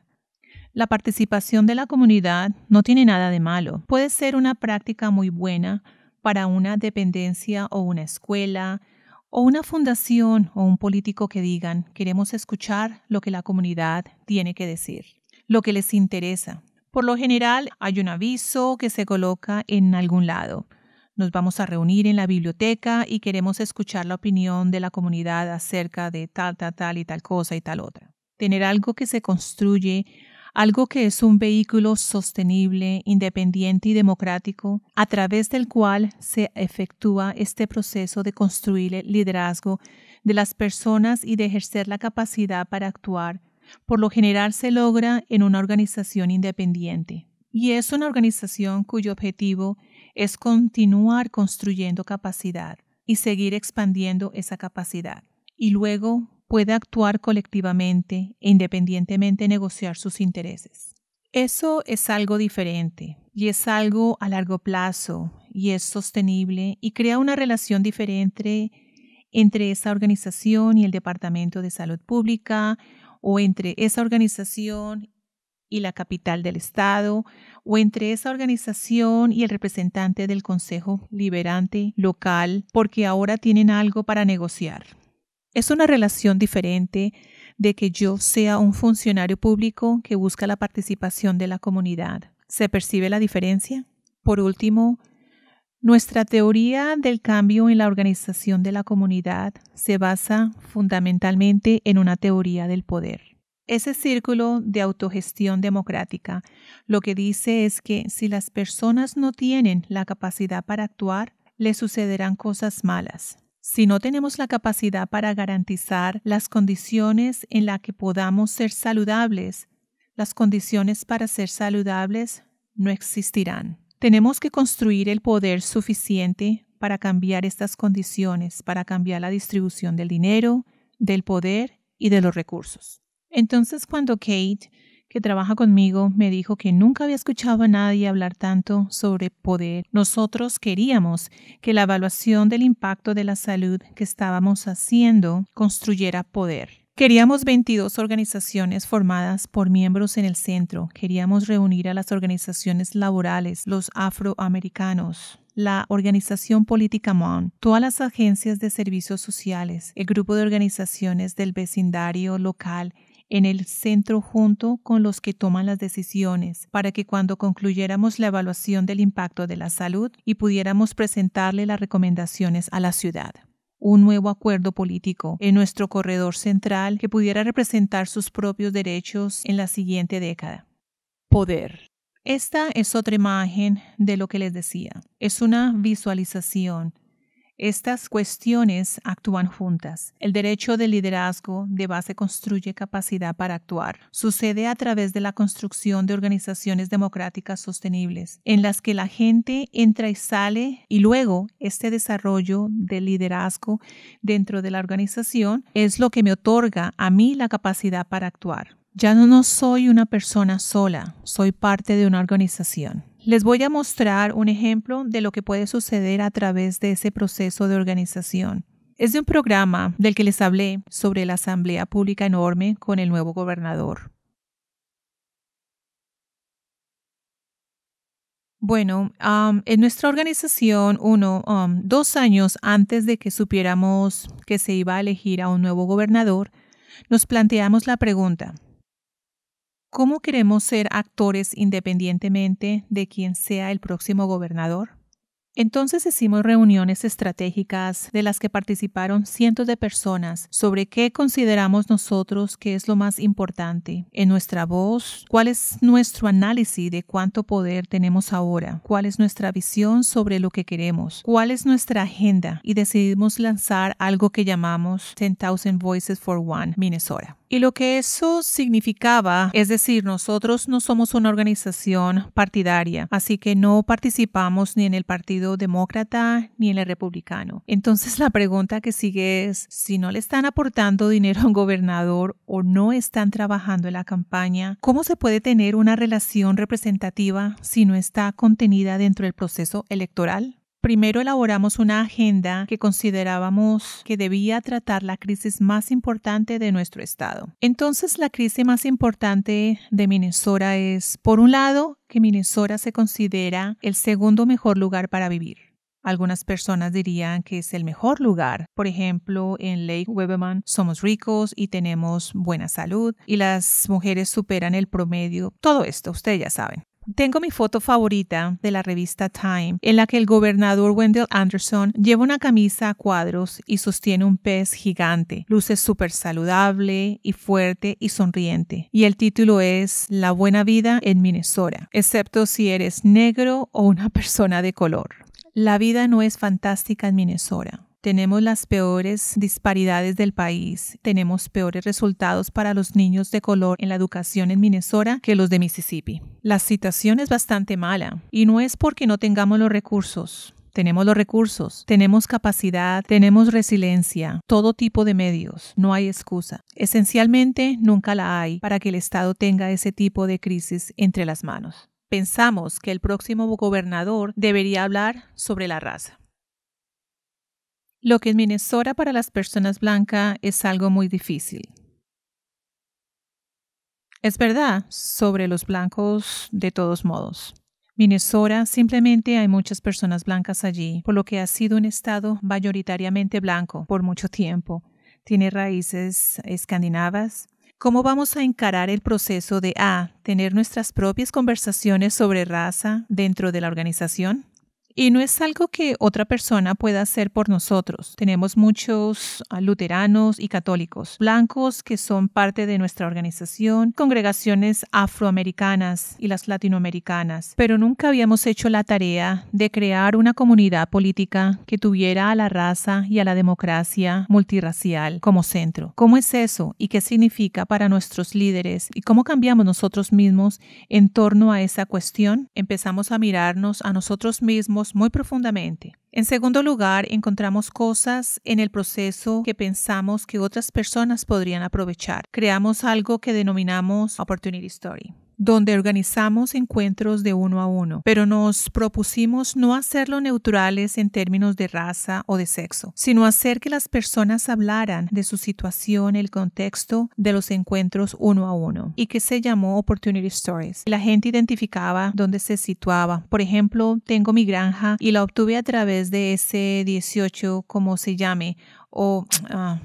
la participación de la comunidad no tiene nada de malo. Puede ser una práctica muy buena para una dependencia o una escuela o una fundación o un político que digan queremos escuchar lo que la comunidad tiene que decir, lo que les interesa. Por lo general hay un aviso que se coloca en algún lado. Nos vamos a reunir en la biblioteca y queremos escuchar la opinión de la comunidad acerca de tal, tal, tal y tal cosa y tal otra. Tener algo que se construye algo que es un vehículo sostenible, independiente y democrático, a través del cual se efectúa este proceso de construir el liderazgo de las personas y de ejercer la capacidad para actuar, por lo general se logra en una organización independiente. Y es una organización cuyo objetivo es continuar construyendo capacidad y seguir expandiendo esa capacidad. Y luego Puede actuar colectivamente e independientemente negociar sus intereses. Eso es algo diferente y es algo a largo plazo y es sostenible y crea una relación diferente entre esa organización y el Departamento de Salud Pública o entre esa organización y la capital del Estado, o entre esa organización y el representante del Consejo Liberante local, porque ahora tienen algo para negociar. Es una relación diferente de que yo sea un funcionario público que busca la participación de la comunidad. ¿Se percibe la diferencia? Por último, nuestra teoría del cambio en la organización de la comunidad se basa fundamentalmente en una teoría del poder. Ese círculo de autogestión democrática lo que dice es que si las personas no tienen la capacidad para actuar, les sucederán cosas malas. Si no tenemos la capacidad para garantizar las condiciones en las que podamos ser saludables, las condiciones para ser saludables no existirán. Tenemos que construir el poder suficiente para cambiar estas condiciones, para cambiar la distribución del dinero, del poder y de los recursos. Entonces, cuando Kate que trabaja conmigo me dijo que nunca había escuchado a nadie hablar tanto sobre poder. Nosotros queríamos que la evaluación del impacto de la salud que estábamos haciendo construyera poder. Queríamos 22 organizaciones formadas por miembros en el centro. Queríamos reunir a las organizaciones laborales, los afroamericanos, la organización política MON, todas las agencias de servicios sociales, el grupo de organizaciones del vecindario local en el centro junto con los que toman las decisiones, para que cuando concluyéramos la evaluación del impacto de la salud y pudiéramos presentarle las recomendaciones a la ciudad un nuevo acuerdo político en nuestro corredor central que pudiera representar sus propios derechos en la siguiente década. Poder. Esta es otra imagen de lo que les decía. Es una visualización estas cuestiones actúan juntas. El derecho de liderazgo de base construye capacidad para actuar. Sucede a través de la construcción de organizaciones democráticas sostenibles, en las que la gente entra y sale y luego este desarrollo de liderazgo dentro de la organización es lo que me otorga a mí la capacidad para actuar. Ya no soy una persona sola, soy parte de una organización. Les voy a mostrar un ejemplo de lo que puede suceder a través de ese proceso de organización. Es de un programa del que les hablé sobre la asamblea pública enorme con el nuevo gobernador. Bueno, en nuestra organización, uno, dos años antes de que supiéramos que se iba a elegir a un nuevo gobernador, nos planteamos la pregunta, ¿Cómo queremos ser actores independientemente de quien sea el próximo gobernador? Entonces hicimos reuniones estratégicas de las que participaron cientos de personas sobre qué consideramos nosotros que es lo más importante en nuestra voz, cuál es nuestro análisis de cuánto poder tenemos ahora, cuál es nuestra visión sobre lo que queremos, cuál es nuestra agenda y decidimos lanzar algo que llamamos 10,000 Voices for One Minnesota. Y lo que eso significaba, es decir, nosotros no somos una organización partidaria, así que no participamos ni en el Partido Demócrata ni en el Republicano. Entonces la pregunta que sigue es, si no le están aportando dinero a un gobernador o no están trabajando en la campaña, ¿cómo se puede tener una relación representativa si no está contenida dentro del proceso electoral? Primero elaboramos una agenda que considerábamos que debía tratar la crisis más importante de nuestro estado. Entonces, la crisis más importante de Minnesota es, por un lado, que Minnesota se considera el segundo mejor lugar para vivir. Algunas personas dirían que es el mejor lugar. Por ejemplo, en Lake Weberman somos ricos y tenemos buena salud y las mujeres superan el promedio. Todo esto, ustedes ya saben. Tengo mi foto favorita de la revista Time, en la que el gobernador Wendell Anderson lleva una camisa a cuadros y sostiene un pez gigante. Luce súper saludable y fuerte y sonriente. Y el título es La buena vida en Minnesota, excepto si eres negro o una [LAUGHS] persona de color. La vida no es fantástica en Minnesota. Tenemos las peores disparidades del país, tenemos peores resultados para los niños de color en la educación en Minnesota que los de Mississippi. La situación es bastante mala y no es porque no tengamos los recursos. Tenemos los recursos, tenemos capacidad, tenemos resiliencia, todo tipo de medios, no hay excusa. Esencialmente, nunca la hay para que el Estado tenga ese tipo de crisis entre las manos. Pensamos que el próximo gobernador debería hablar sobre la raza. Lo que es Minnesota para las personas blancas es algo muy difícil. Es verdad sobre los blancos de todos modos. Minnesota simplemente hay muchas personas blancas allí, por lo que ha sido un estado mayoritariamente blanco por mucho tiempo. Tiene raíces escandinavas. ¿Cómo vamos a encarar el proceso de A, tener nuestras propias conversaciones sobre raza dentro de la organización? Y no es algo que otra persona pueda hacer por nosotros. Tenemos muchos ah, luteranos y católicos, blancos que son parte de nuestra organización, congregaciones afroamericanas y las latinoamericanas, pero nunca habíamos hecho la tarea de crear una comunidad política que tuviera a la raza y a la democracia multirracial como centro. ¿Cómo es eso y qué significa para nuestros líderes y cómo cambiamos nosotros mismos en torno a esa cuestión? Empezamos a mirarnos a nosotros mismos muy profundamente. En segundo lugar, encontramos cosas en el proceso que pensamos que otras personas podrían aprovechar. Creamos algo que denominamos Opportunity Story donde organizamos encuentros de uno a uno, pero nos propusimos no hacerlo neutrales en términos de raza o de sexo, sino hacer que las personas hablaran de su situación, el contexto de los encuentros uno a uno, y que se llamó Opportunity Stories. La gente identificaba dónde se situaba. Por ejemplo, tengo mi granja y la obtuve a través de ese 18, como se llame, o ah,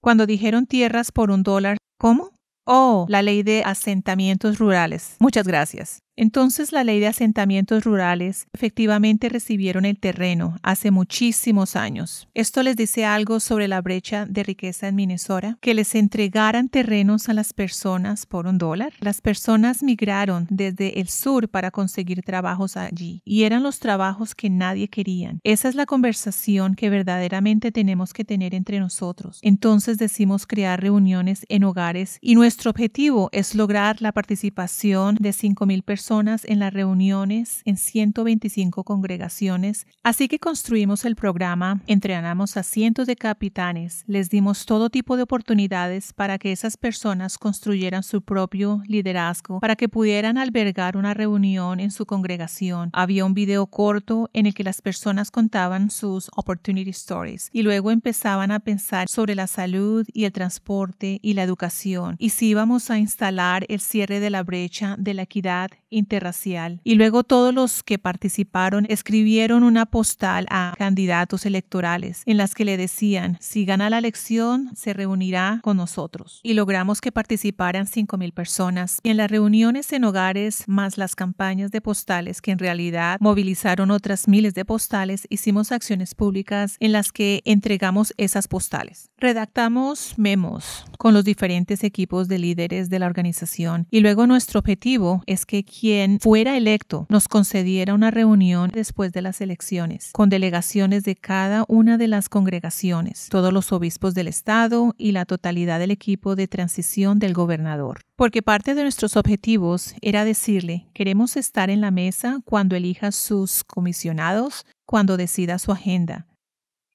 cuando dijeron tierras por un dólar, ¿cómo? Oh, la ley de asentamientos rurales. Muchas gracias. Entonces la ley de asentamientos rurales efectivamente recibieron el terreno hace muchísimos años. Esto les dice algo sobre la brecha de riqueza en Minnesota, que les entregaran terrenos a las personas por un dólar. Las personas migraron desde el sur para conseguir trabajos allí y eran los trabajos que nadie quería. Esa es la conversación que verdaderamente tenemos que tener entre nosotros. Entonces decimos crear reuniones en hogares y nuestro objetivo es lograr la participación de 5.000 personas en las reuniones en 125 congregaciones, así que construimos el programa, entrenamos a cientos de capitanes, les dimos todo tipo de oportunidades para que esas personas construyeran su propio liderazgo, para que pudieran albergar una reunión en su congregación. Había un video corto en el que las personas contaban sus opportunity stories y luego empezaban a pensar sobre la salud y el transporte y la educación y si íbamos a instalar el cierre de la brecha de la equidad interracial. Y luego todos los que participaron escribieron una postal a candidatos electorales en las que le decían, si gana la elección, se reunirá con nosotros. Y logramos que participaran 5.000 personas. Y en las reuniones en hogares, más las campañas de postales que en realidad movilizaron otras miles de postales, hicimos acciones públicas en las que entregamos esas postales. Redactamos memos con los diferentes equipos de líderes de la organización y luego nuestro objetivo es que quien fuera electo nos concediera una reunión después de las elecciones, con delegaciones de cada una de las congregaciones, todos los obispos del Estado y la totalidad del equipo de transición del gobernador. Porque parte de nuestros objetivos era decirle, queremos estar en la mesa cuando elija sus comisionados, cuando decida su agenda.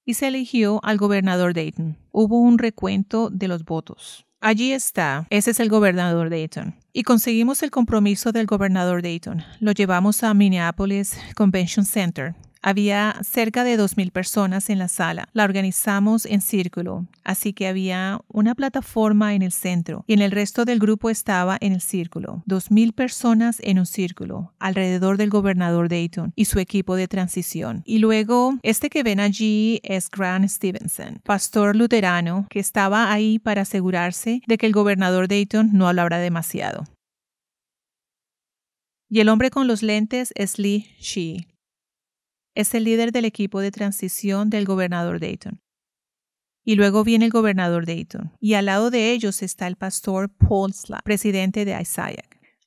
Y se eligió al gobernador Dayton. Hubo un recuento de los votos. Allí está, ese es el gobernador Dayton. Y conseguimos el compromiso del gobernador Dayton. Lo llevamos a Minneapolis Convention Center había cerca de 2.000 personas en la sala. La organizamos en círculo, así que había una plataforma en el centro y en el resto del grupo estaba en el círculo. 2.000 personas en un círculo, alrededor del gobernador Dayton y su equipo de transición. Y luego, este que ven allí es Grant Stevenson, pastor luterano que estaba ahí para asegurarse de que el gobernador Dayton no hablara demasiado. Y el hombre con los lentes es Lee Shi, es el líder del equipo de transición del gobernador Dayton. Y luego viene el gobernador Dayton, y al lado de ellos está el pastor Paul presidente de Isaiah.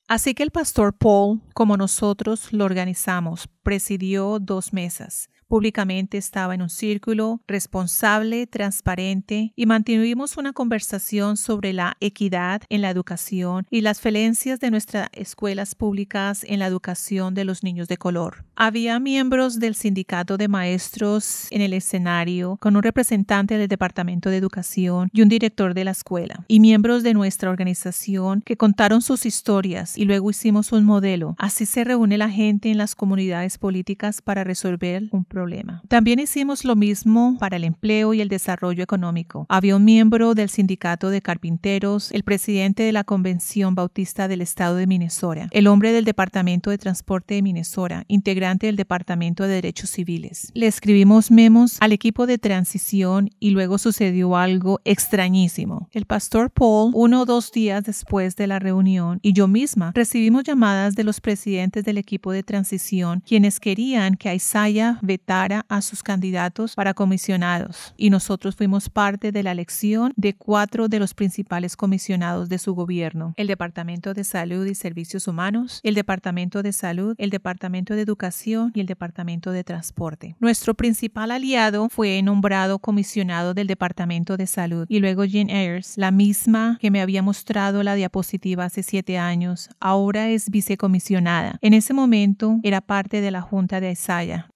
Así que el pastor Paul, como nosotros lo organizamos, presidió dos mesas. Públicamente estaba en un círculo, responsable, transparente, y mantuvimos una conversación sobre la equidad en la educación y las falencias de nuestras escuelas públicas en la educación de los niños de color. Había miembros del sindicato de maestros en el escenario, con un representante del Departamento de Educación y un director de la escuela, y miembros de nuestra organización que contaron sus historias y luego hicimos un modelo. Así se reúne la gente en las comunidades políticas para resolver un problema. También hicimos lo mismo para el empleo y el desarrollo económico. Había un miembro del sindicato de carpinteros, el presidente de la Convención Bautista del Estado de Minnesota, el hombre del Departamento de Transporte de Minnesota, integrado del Departamento de Derechos Civiles. Le escribimos memos al equipo de transición y luego sucedió algo extrañísimo. El pastor Paul, uno o dos días después de la reunión, y yo misma recibimos llamadas de los presidentes del equipo de transición, quienes querían que Isaiah vetara a sus candidatos para comisionados, y nosotros fuimos parte de la elección de cuatro de los principales comisionados de su gobierno, el Departamento de Salud y Servicios Humanos, el Departamento de Salud, el Departamento de Educación, y el Departamento de Transporte. Nuestro principal aliado fue nombrado comisionado del Departamento de Salud y luego Jean Ayers, la misma que me había mostrado la diapositiva hace siete años, ahora es vicecomisionada. En ese momento era parte de la Junta de Isaiah.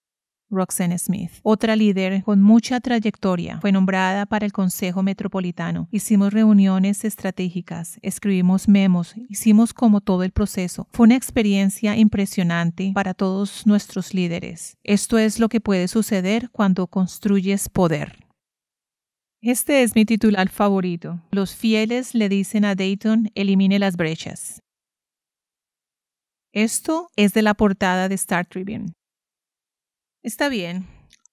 Roxanne Smith. Otra líder con mucha trayectoria fue nombrada para el Consejo Metropolitano. Hicimos reuniones estratégicas, escribimos memos, hicimos como todo el proceso. Fue una experiencia impresionante para todos nuestros líderes. Esto es lo que puede suceder cuando construyes poder. Este es mi titular favorito. Los fieles le dicen a Dayton, elimine las brechas. Esto es de la portada de Star Tribune. Está bien.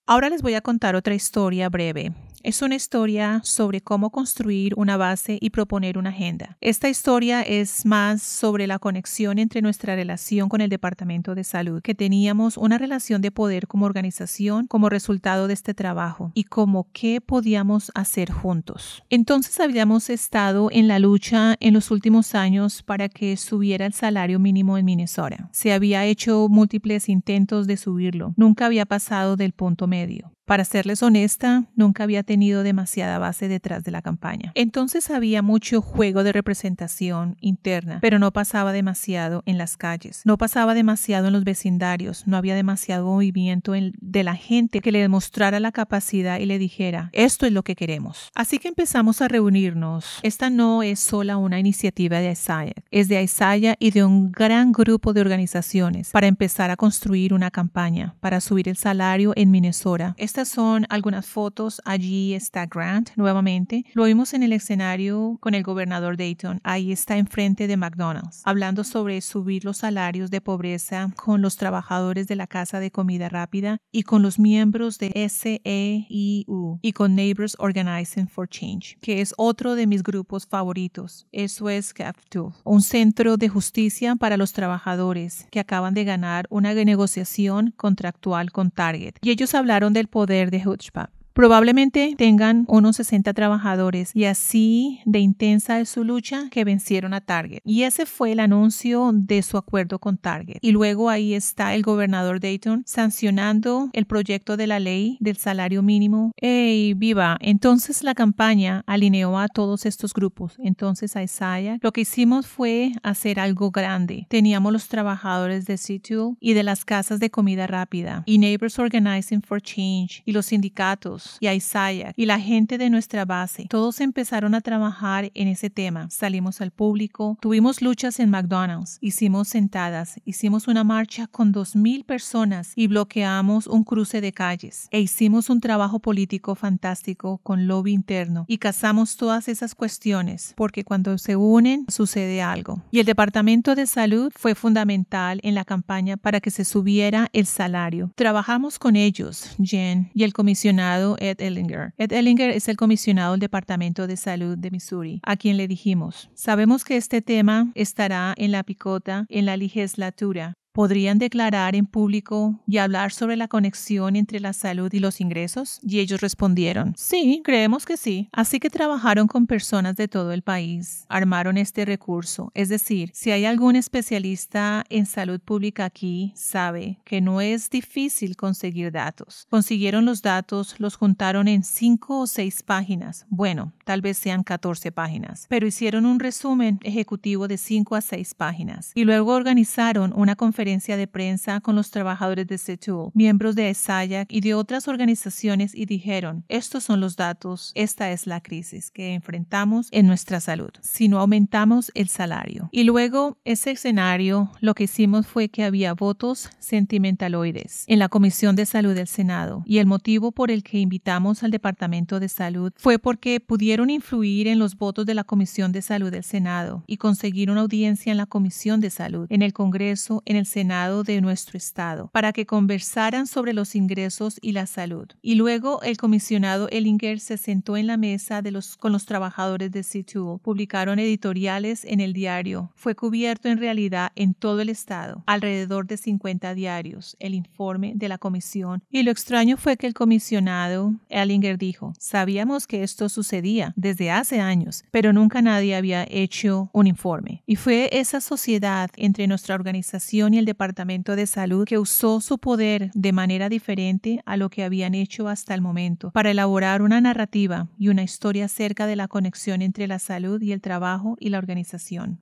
Ahora les voy a contar otra historia breve es una historia sobre cómo construir una base y proponer una agenda. Esta historia es más sobre la conexión entre nuestra relación con el Departamento de Salud, que teníamos una relación de poder como organización como resultado de este trabajo y como qué podíamos hacer juntos. Entonces habíamos estado en la lucha en los últimos años para que subiera el salario mínimo en Minnesota. Se había hecho múltiples intentos de subirlo. Nunca había pasado del punto medio. Para serles honesta, nunca había tenido demasiada base detrás de la campaña. Entonces había mucho juego de representación interna, pero no pasaba demasiado en las calles, no pasaba demasiado en los vecindarios, no había demasiado movimiento de la gente que le demostrara la capacidad y le dijera, esto es lo que queremos. Así que empezamos a reunirnos. Esta no es sola una iniciativa de Isaiah, es de Isaiah y de un gran grupo de organizaciones para empezar a construir una campaña, para subir el salario en Minnesota. Estas son algunas fotos. Allí está Grant nuevamente. Lo vimos en el escenario con el gobernador Dayton. Ahí está enfrente de McDonald's, hablando sobre subir los salarios de pobreza con los trabajadores de la Casa de Comida Rápida y con los miembros de SEIU y con Neighbors Organizing for Change, que es otro de mis grupos favoritos. Eso es CAF2, un centro de justicia para los trabajadores que acaban de ganar una negociación contractual con Target. Y ellos hablaron del poder poder de Hutzpah. Probablemente tengan unos 60 trabajadores y así de intensa es su lucha que vencieron a Target. Y ese fue el anuncio de su acuerdo con Target. Y luego ahí está el gobernador Dayton sancionando el proyecto de la ley del salario mínimo. ¡Ey, viva! Entonces la campaña alineó a todos estos grupos. Entonces a Isaiah lo que hicimos fue hacer algo grande. Teníamos los trabajadores de sitio e y de las casas de comida rápida y Neighbors Organizing for Change y los sindicatos y a Isaiah y la gente de nuestra base. Todos empezaron a trabajar en ese tema. Salimos al público, tuvimos luchas en McDonald's, hicimos sentadas, hicimos una marcha con dos 2.000 personas y bloqueamos un cruce de calles e hicimos un trabajo político fantástico con lobby interno y cazamos todas esas cuestiones porque cuando se unen sucede algo. Y el Departamento de Salud fue fundamental en la campaña para que se subiera el salario. Trabajamos con ellos, Jen y el comisionado Ed Ellinger. Ed Ellinger es el comisionado del Departamento de Salud de Missouri, a quien le dijimos, sabemos que este tema estará en la picota en la legislatura podrían declarar en público y hablar sobre la conexión entre la salud y los ingresos? Y ellos respondieron, sí, creemos que sí. Así que trabajaron con personas de todo el país, armaron este recurso. Es decir, si hay algún especialista en salud pública aquí, sabe que no es difícil conseguir datos. Consiguieron los datos, los juntaron en cinco o seis páginas. Bueno, tal vez sean 14 páginas, pero hicieron un resumen ejecutivo de cinco a seis páginas y luego organizaron una conferencia de prensa con los trabajadores de SETU, miembros de ESAYAC y de otras organizaciones y dijeron, estos son los datos, esta es la crisis que enfrentamos en nuestra salud, si no aumentamos el salario. Y luego, ese escenario, lo que hicimos fue que había votos sentimentaloides en la Comisión de Salud del Senado y el motivo por el que invitamos al Departamento de Salud fue porque pudieron influir en los votos de la Comisión de Salud del Senado y conseguir una audiencia en la Comisión de Salud, en el Congreso, en el Senado de nuestro estado para que conversaran sobre los ingresos y la salud. Y luego el comisionado Ellinger se sentó en la mesa de los, con los trabajadores de CTUL. Publicaron editoriales en el diario. Fue cubierto en realidad en todo el estado, alrededor de 50 diarios, el informe de la comisión. Y lo extraño fue que el comisionado Ellinger dijo, sabíamos que esto sucedía desde hace años, pero nunca nadie había hecho un informe. Y fue esa sociedad entre nuestra organización y el Departamento de Salud que usó su poder de manera diferente a lo que habían hecho hasta el momento para elaborar una narrativa y una historia acerca de la conexión entre la salud y el trabajo y la organización.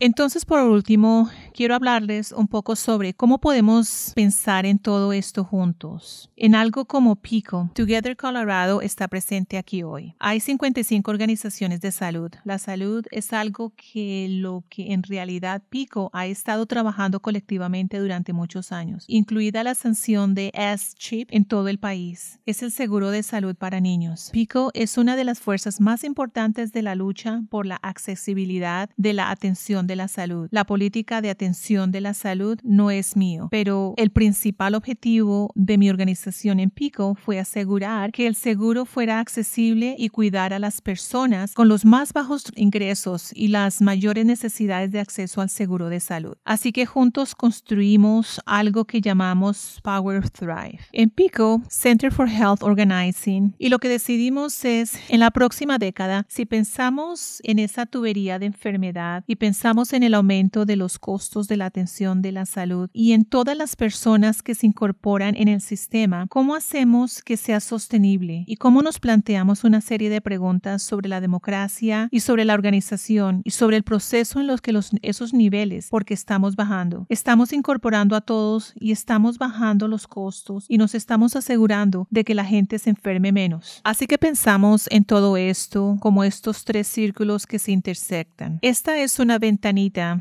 Entonces, por último, quiero hablarles un poco sobre cómo podemos pensar en todo esto juntos. En algo como Pico, Together Colorado está presente aquí hoy. Hay 55 organizaciones de salud. La salud es algo que lo que en realidad Pico ha estado trabajando colectivamente durante muchos años, incluida la sanción de S-CHIP en todo el país. Es el seguro de salud para niños. Pico es una de las fuerzas más importantes de la lucha por la accesibilidad de la atención de la salud. La política de atención de la salud no es mío, pero el principal objetivo de mi organización en Pico fue asegurar que el seguro fuera accesible y cuidar a las personas con los más bajos ingresos y las mayores necesidades de acceso al seguro de salud. Así que juntos construimos algo que llamamos Power Thrive. En Pico, Center for Health Organizing, y lo que decidimos es, en la próxima década, si pensamos en esa tubería de enfermedad y pensamos en el aumento de los costos de la atención de la salud y en todas las personas que se incorporan en el sistema, cómo hacemos que sea sostenible y cómo nos planteamos una serie de preguntas sobre la democracia y sobre la organización y sobre el proceso en los que los, esos niveles, porque estamos bajando. Estamos incorporando a todos y estamos bajando los costos y nos estamos asegurando de que la gente se enferme menos. Así que pensamos en todo esto como estos tres círculos que se intersectan. Esta es una ventaja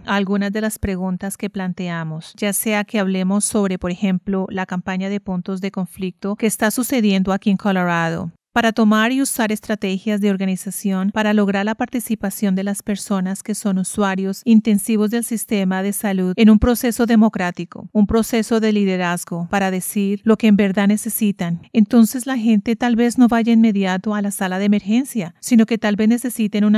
algunas de las preguntas que planteamos, ya sea que hablemos sobre, por ejemplo, la campaña de puntos de conflicto que está sucediendo aquí en Colorado, para tomar y usar estrategias de organización para lograr la participación de las personas que son usuarios intensivos del sistema de salud en un proceso democrático, un proceso de liderazgo para decir lo que en verdad necesitan. Entonces la gente tal vez no vaya inmediato a la sala de emergencia, sino que tal vez necesiten una,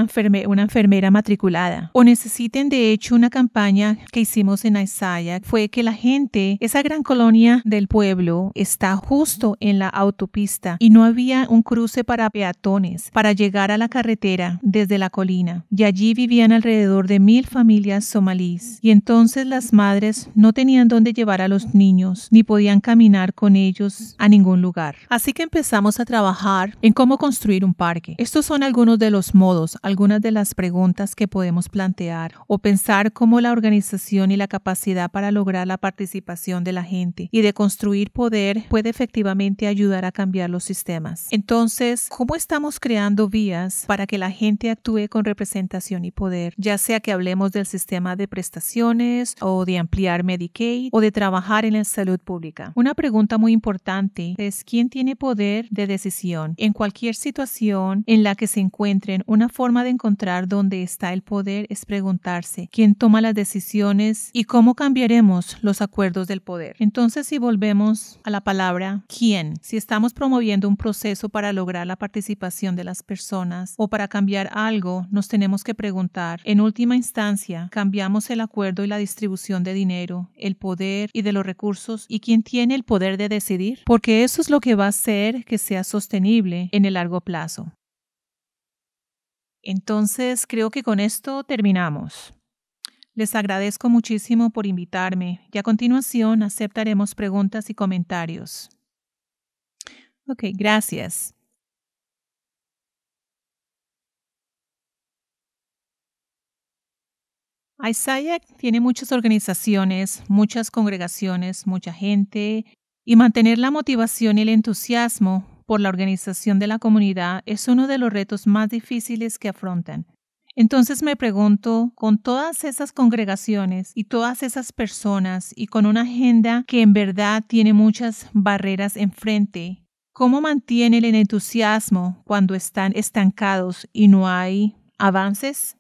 enfermera matriculada o necesiten de hecho una campaña que hicimos en Isaiah fue que la gente, esa gran colonia del pueblo, está justo en la autopista y no había un cruce para peatones para llegar a la carretera desde la colina, y allí vivían alrededor de mil familias somalíes, y entonces las madres no tenían dónde llevar a los niños, ni podían caminar con ellos a ningún lugar. Así que empezamos a trabajar en cómo construir un parque. Estos son algunos de los modos, algunas de las preguntas que podemos plantear o pensar cómo la organización y la capacidad para lograr la participación de la gente y de construir poder puede efectivamente ayudar a cambiar los sistemas. Entonces, entonces, ¿cómo estamos creando vías para que la gente actúe con representación y poder? Ya sea que hablemos del sistema de prestaciones o de ampliar Medicaid o de trabajar en la salud pública. Una pregunta muy importante es quién tiene poder de decisión en cualquier situación en la que se encuentren. Una forma de encontrar dónde está el poder es preguntarse quién toma las decisiones y cómo cambiaremos los acuerdos del poder. Entonces, si volvemos a la palabra quién, si estamos promoviendo un proceso para para lograr la participación de las personas o para cambiar algo, nos tenemos que preguntar, en última instancia, ¿cambiamos el acuerdo y la distribución de dinero, el poder y de los recursos y quién tiene el poder de decidir? Porque eso es lo que va a hacer que sea sostenible en el largo plazo. Entonces, creo que con esto terminamos. Les agradezco muchísimo por invitarme y a continuación aceptaremos preguntas y comentarios. Ok, gracias. Isaiah tiene muchas organizaciones, muchas congregaciones, mucha gente, y mantener la motivación y el entusiasmo por la organización de la comunidad es uno de los retos más difíciles que afrontan. Entonces me pregunto, con todas esas congregaciones y todas esas personas y con una agenda que en verdad tiene muchas barreras enfrente, ¿cómo mantienen el entusiasmo cuando están estancados y no hay avances?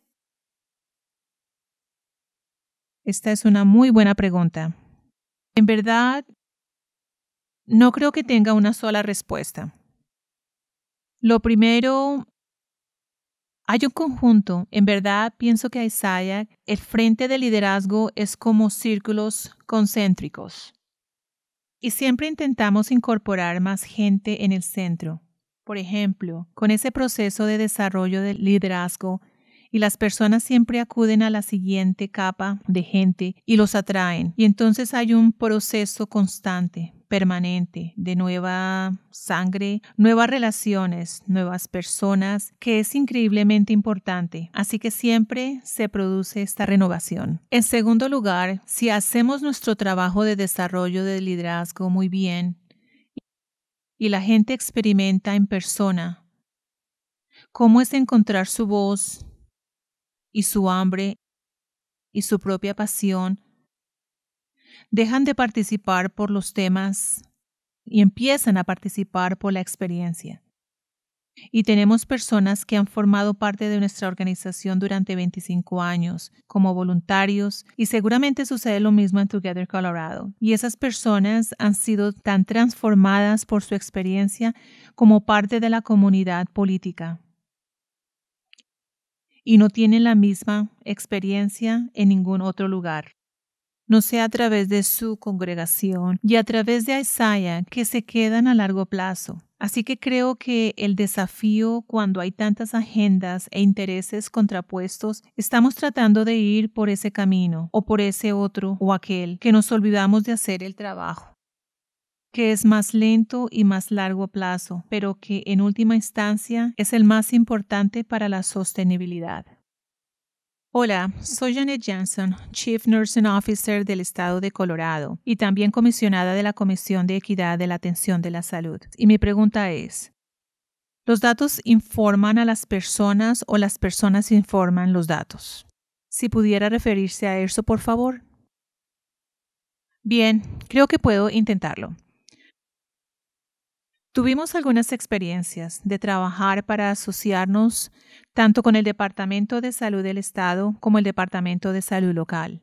Esta es una muy buena pregunta. En verdad, no creo que tenga una sola respuesta. Lo primero, hay un conjunto. En verdad, pienso que a Isaiah el frente de liderazgo es como círculos concéntricos. Y siempre intentamos incorporar más gente en el centro. Por ejemplo, con ese proceso de desarrollo del liderazgo, y las personas siempre acuden a la siguiente capa de gente y los atraen. Y entonces hay un proceso constante permanente, de nueva sangre, nuevas relaciones, nuevas personas, que es increíblemente importante. Así que siempre se produce esta renovación. En segundo lugar, si hacemos nuestro trabajo de desarrollo de liderazgo muy bien y la gente experimenta en persona cómo es encontrar su voz, y su hambre y su propia pasión dejan de participar por los temas y empiezan a participar por la experiencia. Y tenemos personas que han formado parte de nuestra organización durante 25 años como voluntarios y seguramente sucede lo mismo en Together Colorado. Y esas personas han sido tan transformadas por su experiencia como parte de la comunidad política y no tienen la misma experiencia en ningún otro lugar. No sea a través de su congregación y a través de Isaiah que se quedan a largo plazo. Así que creo que el desafío cuando hay tantas agendas e intereses contrapuestos, estamos tratando de ir por ese camino o por ese otro o aquel que nos olvidamos de hacer el trabajo que es más lento y más largo plazo, pero que en última instancia es el más importante para la sostenibilidad. Hola, soy Janet Jansen, Chief Nursing Officer del Estado de Colorado y también comisionada de la Comisión de Equidad de la Atención de la Salud. Y mi pregunta es, ¿los datos informan a las personas o las personas informan los datos? Si pudiera referirse a eso, por favor. Bien, creo que puedo intentarlo. Tuvimos algunas experiencias de trabajar para asociarnos tanto con el Departamento de Salud del Estado como el Departamento de Salud local.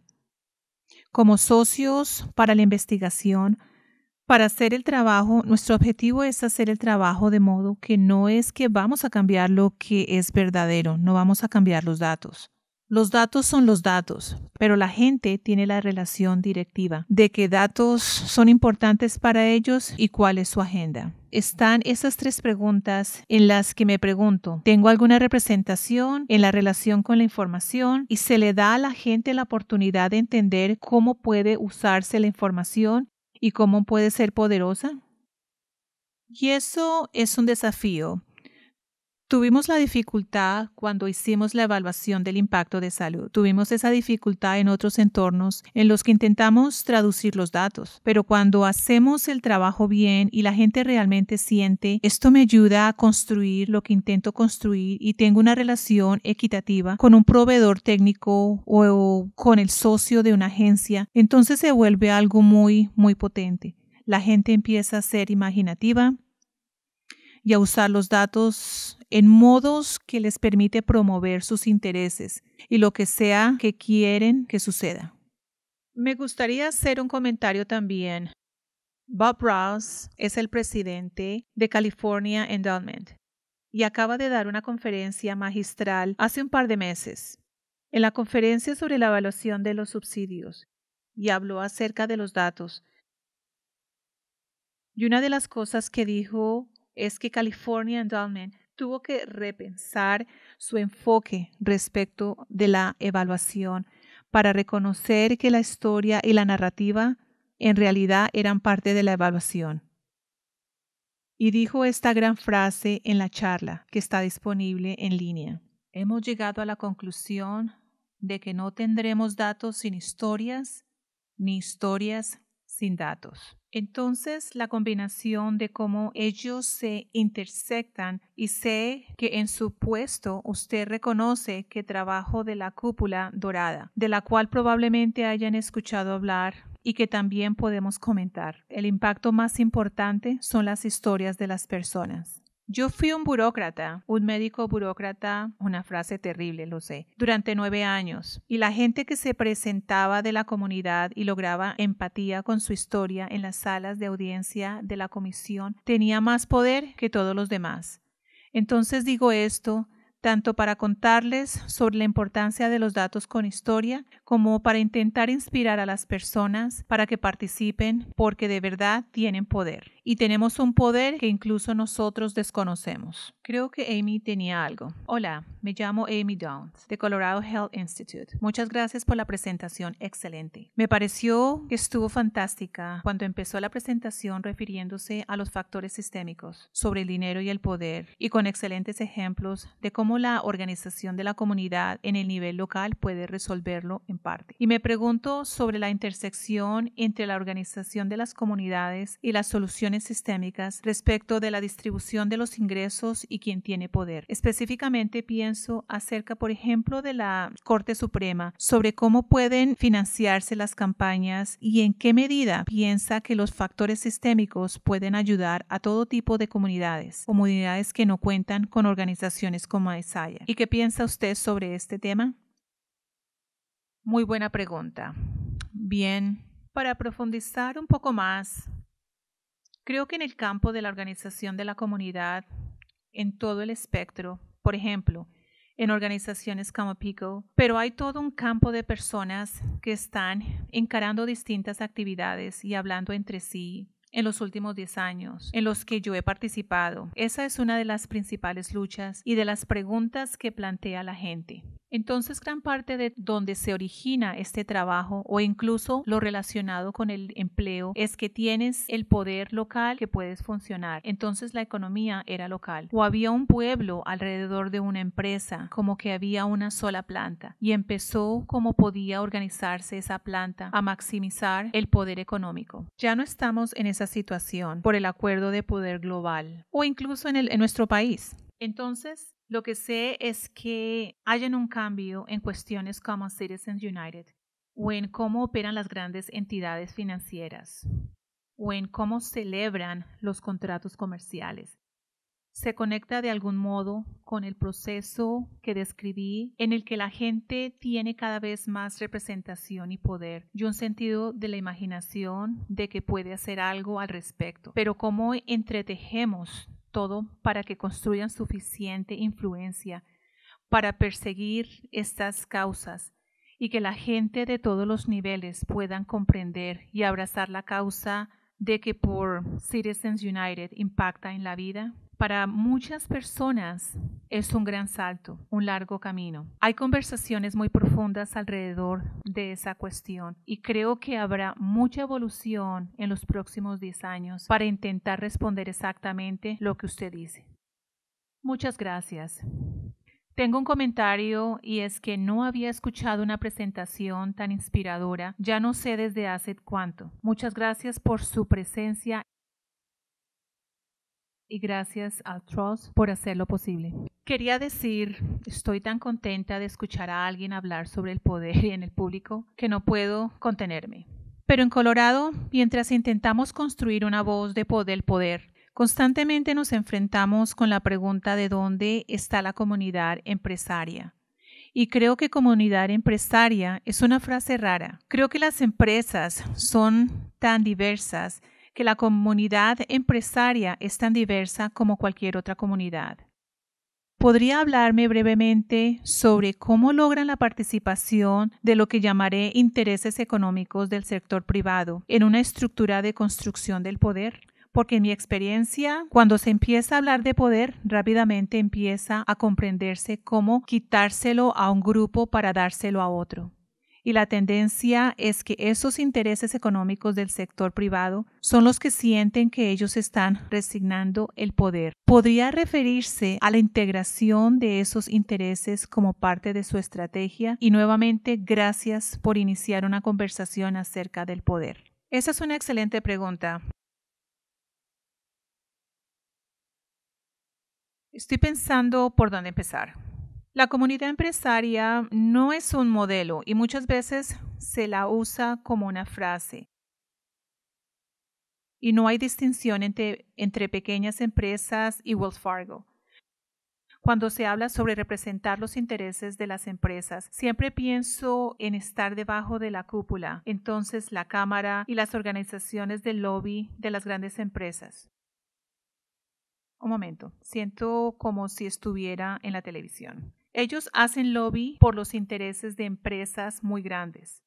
Como socios para la investigación, para hacer el trabajo, nuestro objetivo es hacer el trabajo de modo que no es que vamos a cambiar lo que es verdadero, no vamos a cambiar los datos. Los datos son los datos, pero la gente tiene la relación directiva de qué datos son importantes para ellos y cuál es su agenda. Están esas tres preguntas en las que me pregunto, ¿tengo alguna representación en la relación con la información? Y se le da a la gente la oportunidad de entender cómo puede usarse la información y cómo puede ser poderosa. Y eso es un desafío Tuvimos la dificultad cuando hicimos la evaluación del impacto de salud. Tuvimos esa dificultad en otros entornos en los que intentamos traducir los datos, pero cuando hacemos el trabajo bien y la gente realmente siente, esto me ayuda a construir lo que intento construir y tengo una relación equitativa con un proveedor técnico o con el socio de una agencia, entonces se vuelve algo muy, muy potente la gente empieza a ser imaginativa, y a usar los datos en modos que les permite promover sus intereses y lo que sea que quieren que suceda. Me gustaría hacer un comentario también. Bob Ross es el presidente de California Endowment y acaba de dar una conferencia magistral hace un par de meses. En la conferencia sobre la evaluación de los subsidios y habló acerca de los datos. Y una de las cosas que dijo es que California Endowment tuvo que repensar su enfoque respecto de la evaluación para reconocer que la historia y la narrativa en realidad eran parte de la evaluación. Y dijo esta gran frase en la charla que está disponible en línea. Hemos llegado a la conclusión de que no tendremos datos sin historias, ni historias sin datos. Entonces, la combinación de cómo ellos se intersectan y sé que en su puesto usted reconoce que trabajo de la cúpula dorada, de la cual probablemente hayan escuchado hablar y que también podemos comentar. El impacto más importante son las historias de las personas. Yo fui un burócrata, un médico burócrata, una frase terrible, lo sé, durante nueve años. Y la gente que se presentaba de la comunidad y lograba empatía con su historia en las salas de audiencia de la comisión tenía más poder que todos los demás. Entonces digo esto tanto para contarles sobre la importancia de los datos con historia, como para intentar inspirar a las personas para que participen, porque de verdad tienen poder y tenemos un poder que incluso nosotros desconocemos. Creo que Amy tenía algo. Hola, me llamo Amy Downs, de Colorado Health Institute. Muchas gracias por la presentación excelente. Me pareció que estuvo fantástica cuando empezó la presentación refiriéndose a los factores sistémicos sobre el dinero y el poder y con excelentes ejemplos de cómo la organización de la comunidad en el nivel local puede resolverlo en parte. Y me pregunto sobre la intersección entre la organización de las comunidades y las soluciones sistémicas respecto de la distribución de los ingresos y quien tiene poder. Específicamente pienso acerca, por ejemplo, de la Corte Suprema sobre cómo pueden financiarse las campañas y en qué medida piensa que los factores sistémicos pueden ayudar a todo tipo de comunidades, comunidades que no cuentan con organizaciones como AESAIA. ¿Y qué piensa usted sobre este tema? Muy buena pregunta. Bien, para profundizar un poco más Creo que en el campo de la organización de la comunidad, en todo el espectro, por ejemplo, en organizaciones como Pico, pero hay todo un campo de personas que están encarando distintas actividades y hablando entre sí en los últimos 10 años en los que yo he participado. Esa es una de las principales luchas y de las preguntas que plantea la gente. Entonces, gran parte de donde se origina este trabajo o incluso lo relacionado con el empleo es que tienes el poder local que puedes funcionar. Entonces, la economía era local o había un pueblo alrededor de una empresa, como que había una sola planta y empezó como podía organizarse esa planta a maximizar el poder económico. Ya no estamos en esa situación por el acuerdo de poder global o incluso en, en nuestro país. Entonces, lo que sé es que hay un cambio en cuestiones como Citizens United o en cómo operan las grandes entidades financieras o en cómo celebran los contratos comerciales. Se conecta de algún modo con el proceso que describí en el que la gente tiene cada vez más representación y poder y un sentido de la imaginación de que puede hacer algo al respecto. Pero cómo entretejemos todo para que construyan suficiente influencia para perseguir estas causas y que la gente de todos los niveles puedan comprender y abrazar la causa de que por Citizens United impacta en la vida para muchas personas es un gran salto, un largo camino. Hay conversaciones muy profundas alrededor de esa cuestión y creo que habrá mucha evolución en los próximos 10 años para intentar responder exactamente lo que usted dice. Muchas gracias. Tengo un comentario y es que no había escuchado una presentación tan inspiradora, ya no sé desde hace cuánto. Muchas gracias por su presencia y gracias a Trust por hacerlo posible. Quería decir, estoy tan contenta de escuchar a alguien hablar sobre el poder [LAUGHS] en el público que no puedo contenerme. Pero en Colorado, mientras intentamos construir una voz de poder, del poder, constantemente nos enfrentamos con la pregunta de dónde está la comunidad empresaria. Y creo que comunidad empresaria es una frase rara. Creo que las empresas son tan diversas que la comunidad empresaria es tan diversa como cualquier otra comunidad. ¿Podría hablarme brevemente sobre cómo logran la participación de lo que llamaré intereses económicos del sector privado en una estructura de construcción del poder? Porque en mi experiencia, cuando se empieza a hablar de poder, rápidamente empieza a comprenderse cómo quitárselo a un grupo para dárselo a otro y la tendencia es que esos intereses económicos del sector privado son los que sienten que ellos están resignando el poder. Podría referirse a la integración de esos intereses como parte de su estrategia y nuevamente gracias por iniciar una conversación acerca del poder. Esa es una excelente pregunta. Estoy pensando por dónde empezar. La comunidad empresaria no es un modelo y muchas veces se la usa como una frase. Y no hay distinción entre, pequeñas empresas y Wells Fargo. Cuando se habla sobre representar los intereses de las empresas, siempre pienso en estar debajo de la cúpula, entonces la Cámara y las organizaciones del lobby de las grandes empresas. Un momento, siento como si estuviera en la televisión. Ellos hacen lobby por los intereses de empresas muy grandes.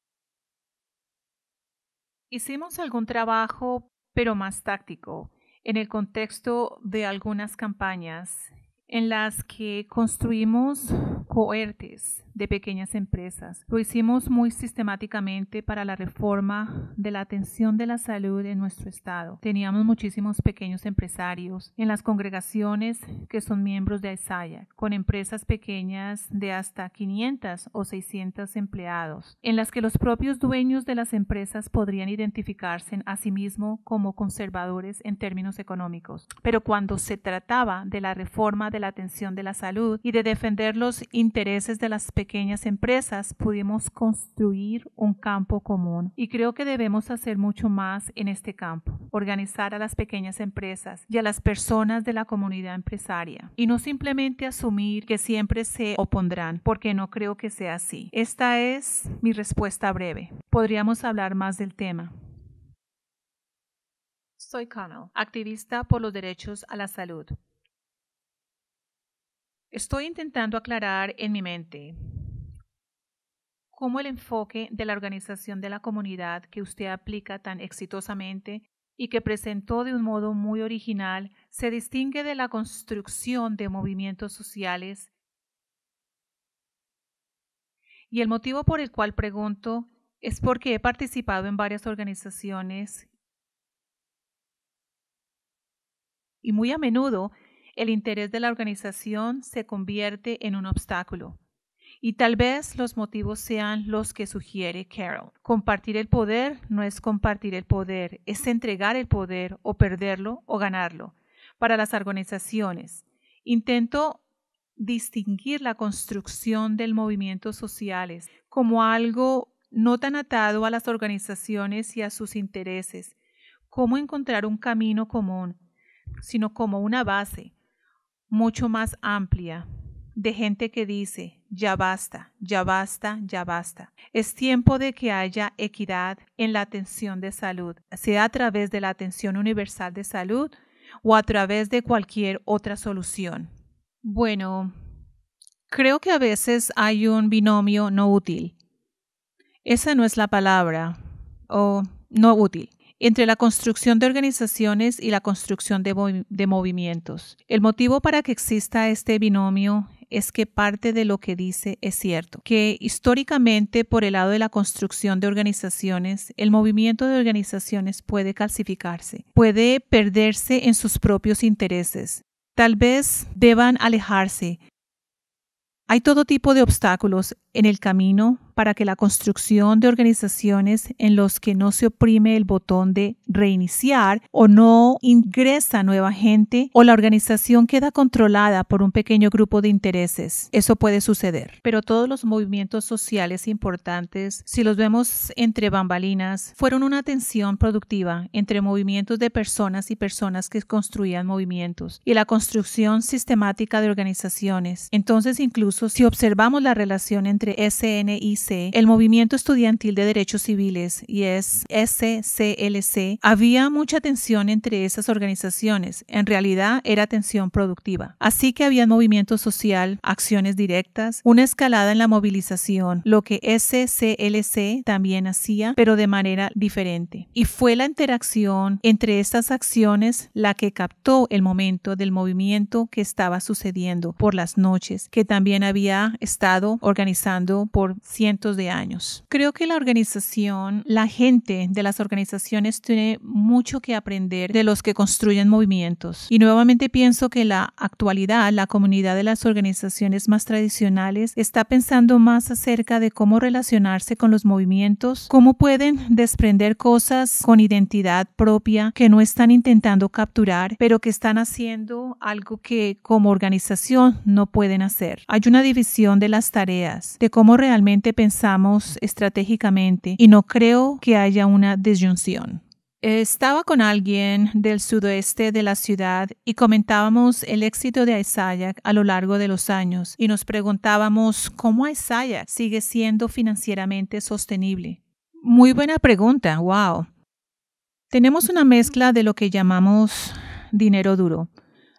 Hicimos algún trabajo, pero más táctico, en el contexto de algunas campañas en las que construimos cohortes de pequeñas empresas. Lo hicimos muy sistemáticamente para la reforma de la atención de la salud en nuestro estado. Teníamos muchísimos pequeños empresarios en las congregaciones que son miembros de AISAIA, con empresas pequeñas de hasta 500 o 600 empleados, en las que los propios dueños de las empresas podrían identificarse a sí mismo como conservadores en términos económicos. Pero cuando se trataba de la reforma de la atención de la salud y de defender los intereses de las pequeñas empresas, pudimos construir un campo común. Y creo que debemos hacer mucho más en este campo, organizar a las pequeñas empresas y a las personas de la comunidad empresaria. Y no simplemente asumir que siempre se opondrán, porque no creo que sea así. Esta es mi respuesta breve. Podríamos hablar más del tema. Soy Connell, activista por los derechos a la salud. Estoy intentando aclarar en mi mente cómo el enfoque de la organización de la comunidad que usted aplica tan exitosamente y que presentó de un modo muy original se distingue de la construcción de movimientos sociales. Y el motivo por el cual pregunto es porque he participado en varias organizaciones y muy a menudo el interés de la organización se convierte en un obstáculo. Y tal vez los motivos sean los que sugiere Carroll. Compartir el poder no es compartir el poder, es entregar el poder o perderlo o ganarlo para las organizaciones. Intento distinguir la construcción del movimiento sociales como algo no tan atado a las organizaciones y a sus intereses, como encontrar un camino común, sino como una base, mucho más amplia de gente que dice, ya basta, ya basta, ya basta. Es tiempo de que haya equidad en la atención de salud, sea a través de la atención universal de salud o a través de cualquier otra solución. Bueno, creo que a veces hay un binomio no útil. Esa no es la palabra, o no útil entre la construcción de organizaciones y la construcción de, movimientos. El motivo para que exista este binomio es que parte de lo que dice es cierto, que históricamente por el lado de la construcción de organizaciones, el movimiento de organizaciones puede calcificarse, puede perderse en sus propios intereses, tal vez deban alejarse. Hay todo tipo de obstáculos en el camino para que la construcción de organizaciones en los que no se oprime el botón de reiniciar o no ingresa nueva gente o la organización queda controlada por un pequeño grupo de intereses. Eso puede suceder. Pero todos los movimientos sociales importantes, si los vemos entre bambalinas, fueron una tensión productiva entre movimientos de personas y personas que construían movimientos y la construcción sistemática de organizaciones. Entonces, incluso si observamos la relación entre SNIC el Movimiento Estudiantil de Derechos Civiles y es SCLC, había mucha tensión entre esas organizaciones. En realidad era tensión productiva. Así que había movimiento social, acciones directas, una escalada en la movilización, lo que SCLC también hacía, pero de manera diferente. Y fue la interacción entre estas acciones la que captó el momento del movimiento que estaba sucediendo por las noches, que también había estado organizando por cientos de años. Creo que la organización, la gente de las organizaciones tiene mucho que aprender de los que construyen movimientos. Y nuevamente pienso que la actualidad, la comunidad de las organizaciones más tradicionales está pensando más acerca de cómo relacionarse con los movimientos, cómo pueden desprender cosas con identidad propia que no están intentando capturar, pero que están haciendo algo que como organización no pueden hacer. Hay una división de las tareas, de cómo realmente pensar pensamos estratégicamente y no creo que haya una disyunción. Estaba con alguien del sudoeste de la ciudad y comentábamos el éxito de Isaiah a lo largo de los años y nos preguntábamos cómo Isaiah sigue siendo financieramente sostenible. Muy buena pregunta, wow. Tenemos una mezcla de lo que llamamos dinero duro,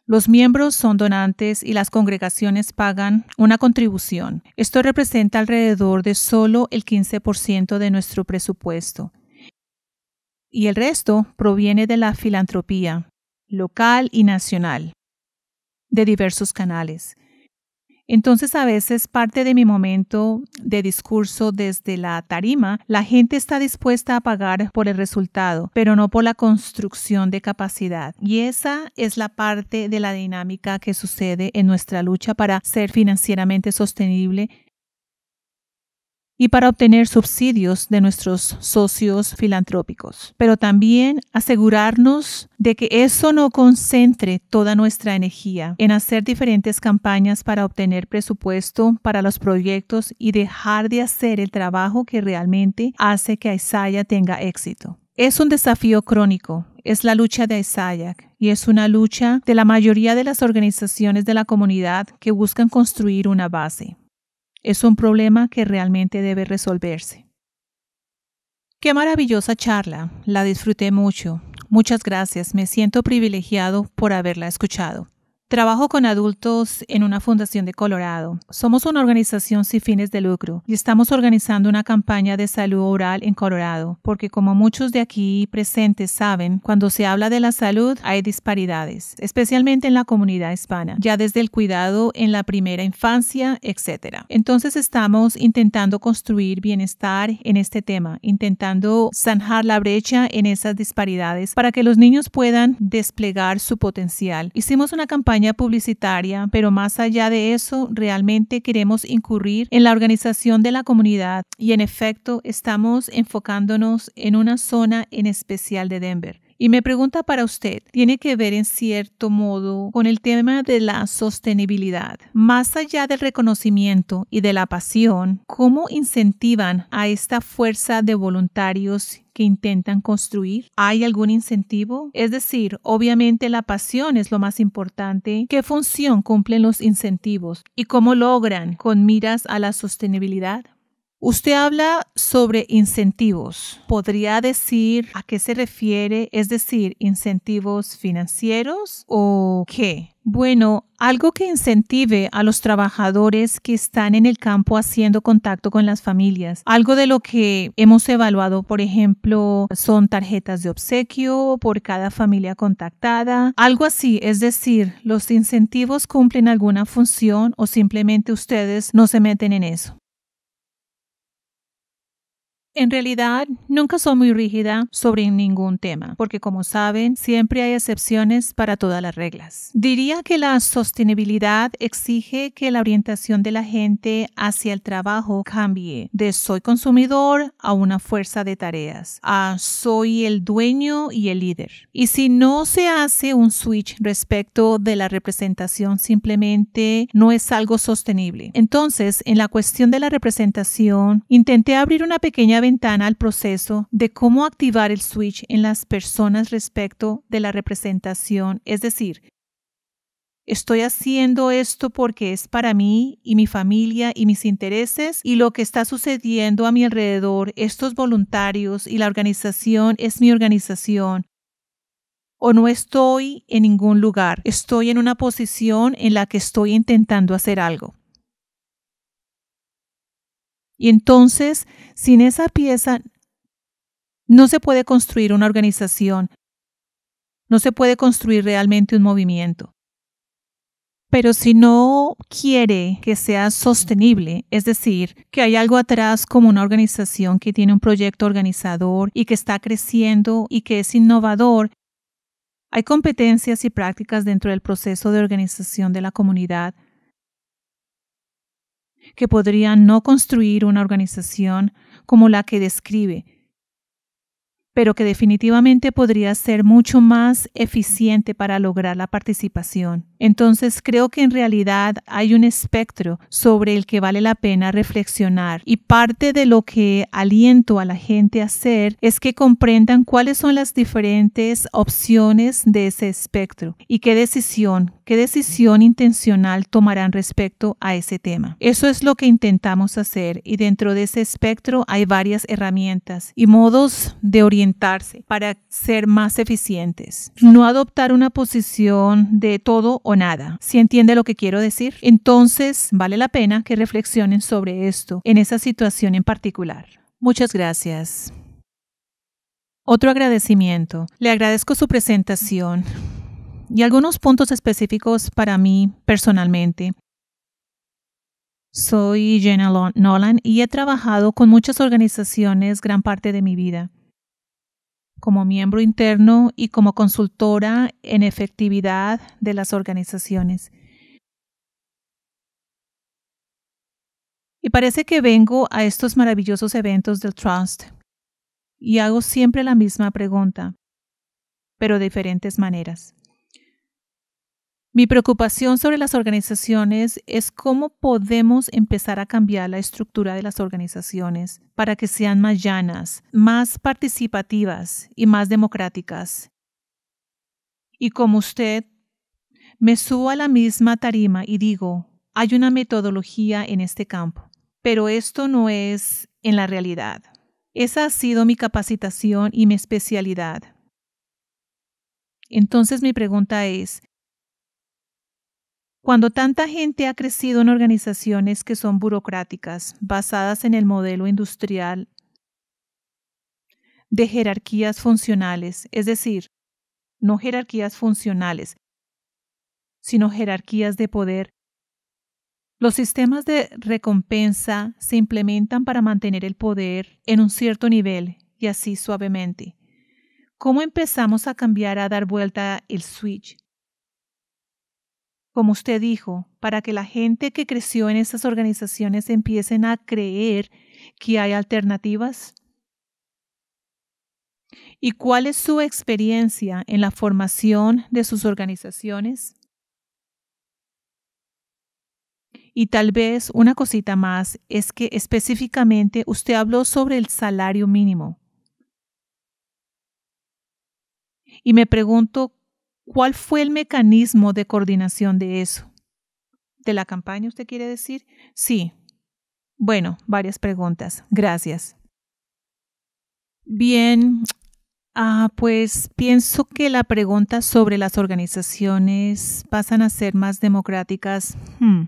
los miembros son donantes y las congregaciones pagan una contribución. Esto representa alrededor de solo el 15% de nuestro presupuesto. Y el resto proviene de la filantropía, local y nacional, de diversos canales. Entonces a veces parte de mi momento de discurso desde la tarima, la gente está dispuesta a pagar por el resultado, pero no por la construcción de capacidad. Y esa es la parte de la dinámica que sucede en nuestra lucha para ser financieramente sostenible y para obtener subsidios de nuestros socios filantrópicos, pero también asegurarnos de que eso no concentre toda nuestra energía en hacer diferentes campañas para obtener presupuesto para los proyectos y dejar de hacer el trabajo que realmente hace que Isaiah tenga éxito. Es un desafío crónico, es la lucha de Isaiah y es una lucha de la mayoría de las organizaciones de la comunidad que buscan construir una base. Es un problema que realmente debe resolverse. Qué maravillosa charla, la disfruté mucho. Muchas gracias, me siento privilegiado por haberla escuchado. Trabajo con adultos en una fundación de Colorado. Somos una organización sin fines de lucro y estamos organizando una campaña de salud oral en Colorado, porque como muchos de aquí presentes saben, cuando se habla de la salud hay disparidades, especialmente en la comunidad hispana, ya desde el cuidado en la primera infancia, etc. Entonces estamos intentando construir bienestar en este tema, intentando zanjar la brecha en esas disparidades para que los niños puedan desplegar su potencial. Hicimos una campaña publicitaria, pero más allá de eso, realmente queremos incurrir en la organización de la comunidad y en efecto estamos enfocándonos en una zona en especial de Denver. Y me pregunta para usted tiene que ver en cierto modo con el tema de la sostenibilidad. Más allá del reconocimiento y de la pasión, ¿cómo incentivan a esta fuerza de voluntarios que intentan construir? ¿Hay algún incentivo? Es decir, obviamente la pasión es lo más importante. ¿Qué función cumplen los incentivos y cómo logran con miras a la sostenibilidad? Usted habla sobre incentivos. ¿Podría decir a qué se refiere? Es decir, incentivos financieros o qué? Bueno, algo que incentive a los trabajadores que están en el campo haciendo contacto con las familias. Algo de lo que hemos evaluado, por ejemplo, son tarjetas de obsequio por cada familia contactada. Algo así, es decir, los incentivos cumplen alguna función o simplemente ustedes no se meten en eso. En realidad, nunca soy muy rígida sobre ningún tema, porque como saben, siempre hay excepciones para todas las reglas. Diría que la sostenibilidad exige que la orientación de la gente hacia el trabajo cambie de soy consumidor a una fuerza de tareas, a soy el dueño y el líder. Y si no se hace un switch respecto de la representación, simplemente no es algo sostenible. Entonces, en la cuestión de la representación, intenté abrir una pequeña ventana al proceso de cómo activar el switch en las personas respecto de la representación, es decir, Estoy haciendo esto porque es para mí y mi familia y mis intereses y lo que está sucediendo a mi alrededor, estos voluntarios y la organización es mi organización. O no estoy en ningún lugar, estoy en una posición en la que estoy intentando hacer algo. Y entonces, sin esa pieza, no se puede construir una organización, no se puede construir realmente un movimiento. Pero si no quiere que sea sostenible, es decir, que hay algo atrás como una organización que tiene un proyecto organizador y que está creciendo y que es innovador, hay competencias y prácticas dentro del proceso de organización de la comunidad que podría no construir una organización como la que describe, pero que definitivamente podría ser mucho más eficiente para lograr la participación. Entonces creo que en realidad hay un espectro sobre el que vale la pena reflexionar y parte de lo que aliento a la gente a hacer es que comprendan cuáles son las diferentes opciones de ese espectro y qué decisión, qué decisión intencional tomarán respecto a ese tema. Eso es lo que intentamos hacer y dentro de ese espectro hay varias herramientas y modos de orientarse para ser más eficientes. No adoptar una posición de todo o nada. Si entiende lo que quiero decir, entonces vale la pena que reflexionen sobre esto, en esa situación en particular. Muchas gracias. Otro agradecimiento. Le agradezco su presentación y algunos puntos específicos para mí personalmente. Soy Jenna Nolan y he trabajado con muchas organizaciones gran parte de mi vida como miembro interno y como consultora en efectividad de las organizaciones. Y parece que vengo a estos maravillosos eventos del Trust y hago siempre la misma pregunta, pero de diferentes maneras. Mi preocupación sobre las organizaciones es cómo podemos empezar a cambiar la estructura de las organizaciones para que sean más llanas, más participativas y más democráticas. Y como usted, me subo a la misma tarima y digo, hay una metodología en este campo, pero esto no es en la realidad. Esa ha sido mi capacitación y mi especialidad. Entonces mi pregunta es, cuando tanta gente ha crecido en organizaciones que son burocráticas, basadas en el modelo industrial de jerarquías funcionales, es decir, no jerarquías funcionales, sino jerarquías de poder, los sistemas de recompensa se implementan para mantener el poder en un cierto nivel y así suavemente. ¿Cómo empezamos a cambiar a dar vuelta el switch? como usted dijo, para que la gente que creció en esas organizaciones empiecen a creer que hay alternativas? ¿Y cuál es su experiencia en la formación de sus organizaciones? Y tal vez una cosita más es que específicamente usted habló sobre el salario mínimo. Y me pregunto ¿Cuál fue el mecanismo de coordinación de eso? ¿De la campaña usted quiere decir? Sí. Bueno, varias preguntas. Gracias. Bien, ah, pues pienso que la pregunta sobre las organizaciones pasan a ser más democráticas. Hmm.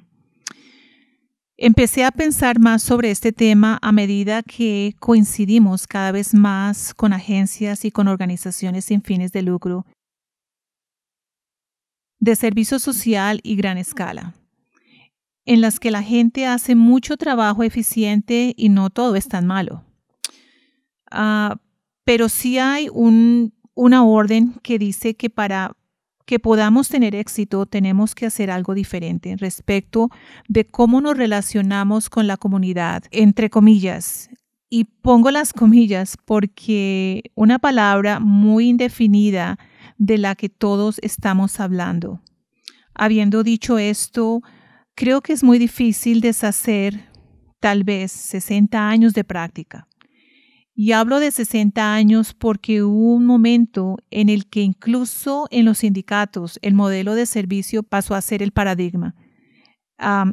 Empecé a pensar más sobre este tema a medida que coincidimos cada vez más con agencias y con organizaciones sin fines de lucro de servicio social y gran escala, en las que la gente hace mucho trabajo eficiente y no todo es tan malo. Ah, pero sí hay una orden que dice que para que podamos tener éxito tenemos que hacer algo diferente respecto de cómo nos relacionamos con la comunidad, entre comillas. Y pongo las comillas porque una palabra muy indefinida de la que todos estamos hablando. Habiendo dicho esto, creo que es muy difícil deshacer tal vez 60 años de práctica. Y hablo de 60 años porque hubo un momento en el que incluso en los sindicatos el modelo de servicio pasó a ser el paradigma.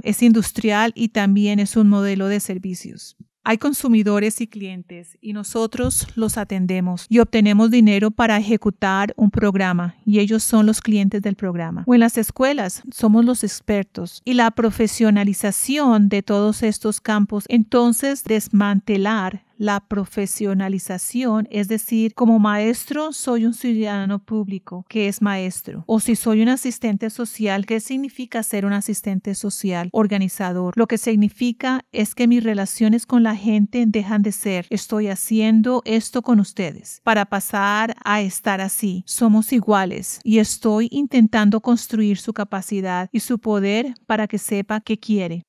es industrial y también es un modelo de servicios. Hay consumidores y clientes y nosotros los atendemos y obtenemos dinero para ejecutar un programa y ellos son los clientes del programa. O en las escuelas somos los expertos y la profesionalización de todos estos campos entonces desmantelar la profesionalización, es decir, como maestro soy un ciudadano público que es maestro, o si soy un asistente social, ¿qué significa ser un asistente social organizador? Lo que significa es que mis relaciones con la gente dejan de ser, estoy haciendo esto con ustedes para pasar a estar así, somos iguales y estoy intentando construir su capacidad y su poder para que sepa qué quiere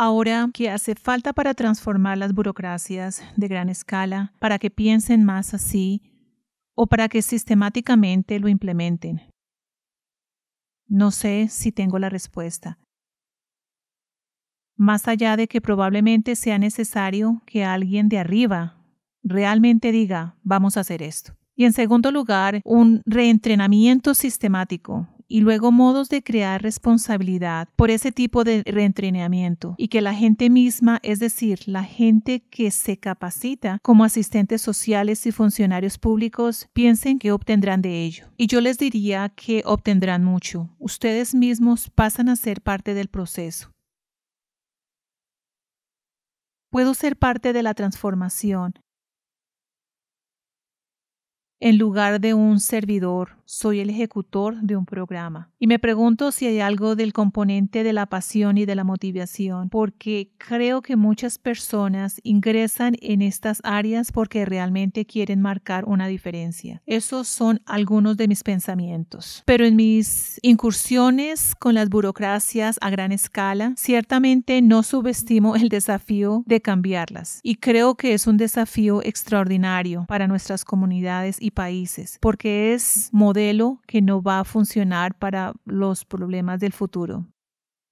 ahora ¿qué hace falta para transformar las burocracias de gran escala, para que piensen más así o para que sistemáticamente lo implementen. No sé si tengo la respuesta. Más allá de que probablemente sea necesario que alguien de arriba realmente diga, vamos a hacer esto. Y en segundo lugar, un reentrenamiento sistemático, y luego modos de crear responsabilidad por ese tipo de reentrenamiento y que la gente misma, es decir, la gente que se capacita como asistentes sociales y funcionarios públicos, piensen que obtendrán de ello. Y yo les diría que obtendrán mucho. Ustedes mismos pasan a ser parte del proceso. Puedo ser parte de la transformación en lugar de un servidor soy el ejecutor de un programa. Y me pregunto si hay algo del componente de la pasión y de la motivación, porque creo que muchas personas ingresan en estas áreas porque realmente quieren marcar una diferencia. Esos son algunos de mis pensamientos. Pero en mis incursiones con las burocracias a gran escala, ciertamente no subestimo el desafío de cambiarlas. Y creo que es un desafío extraordinario para nuestras comunidades y países, porque es moderno que no va a funcionar para los problemas del futuro.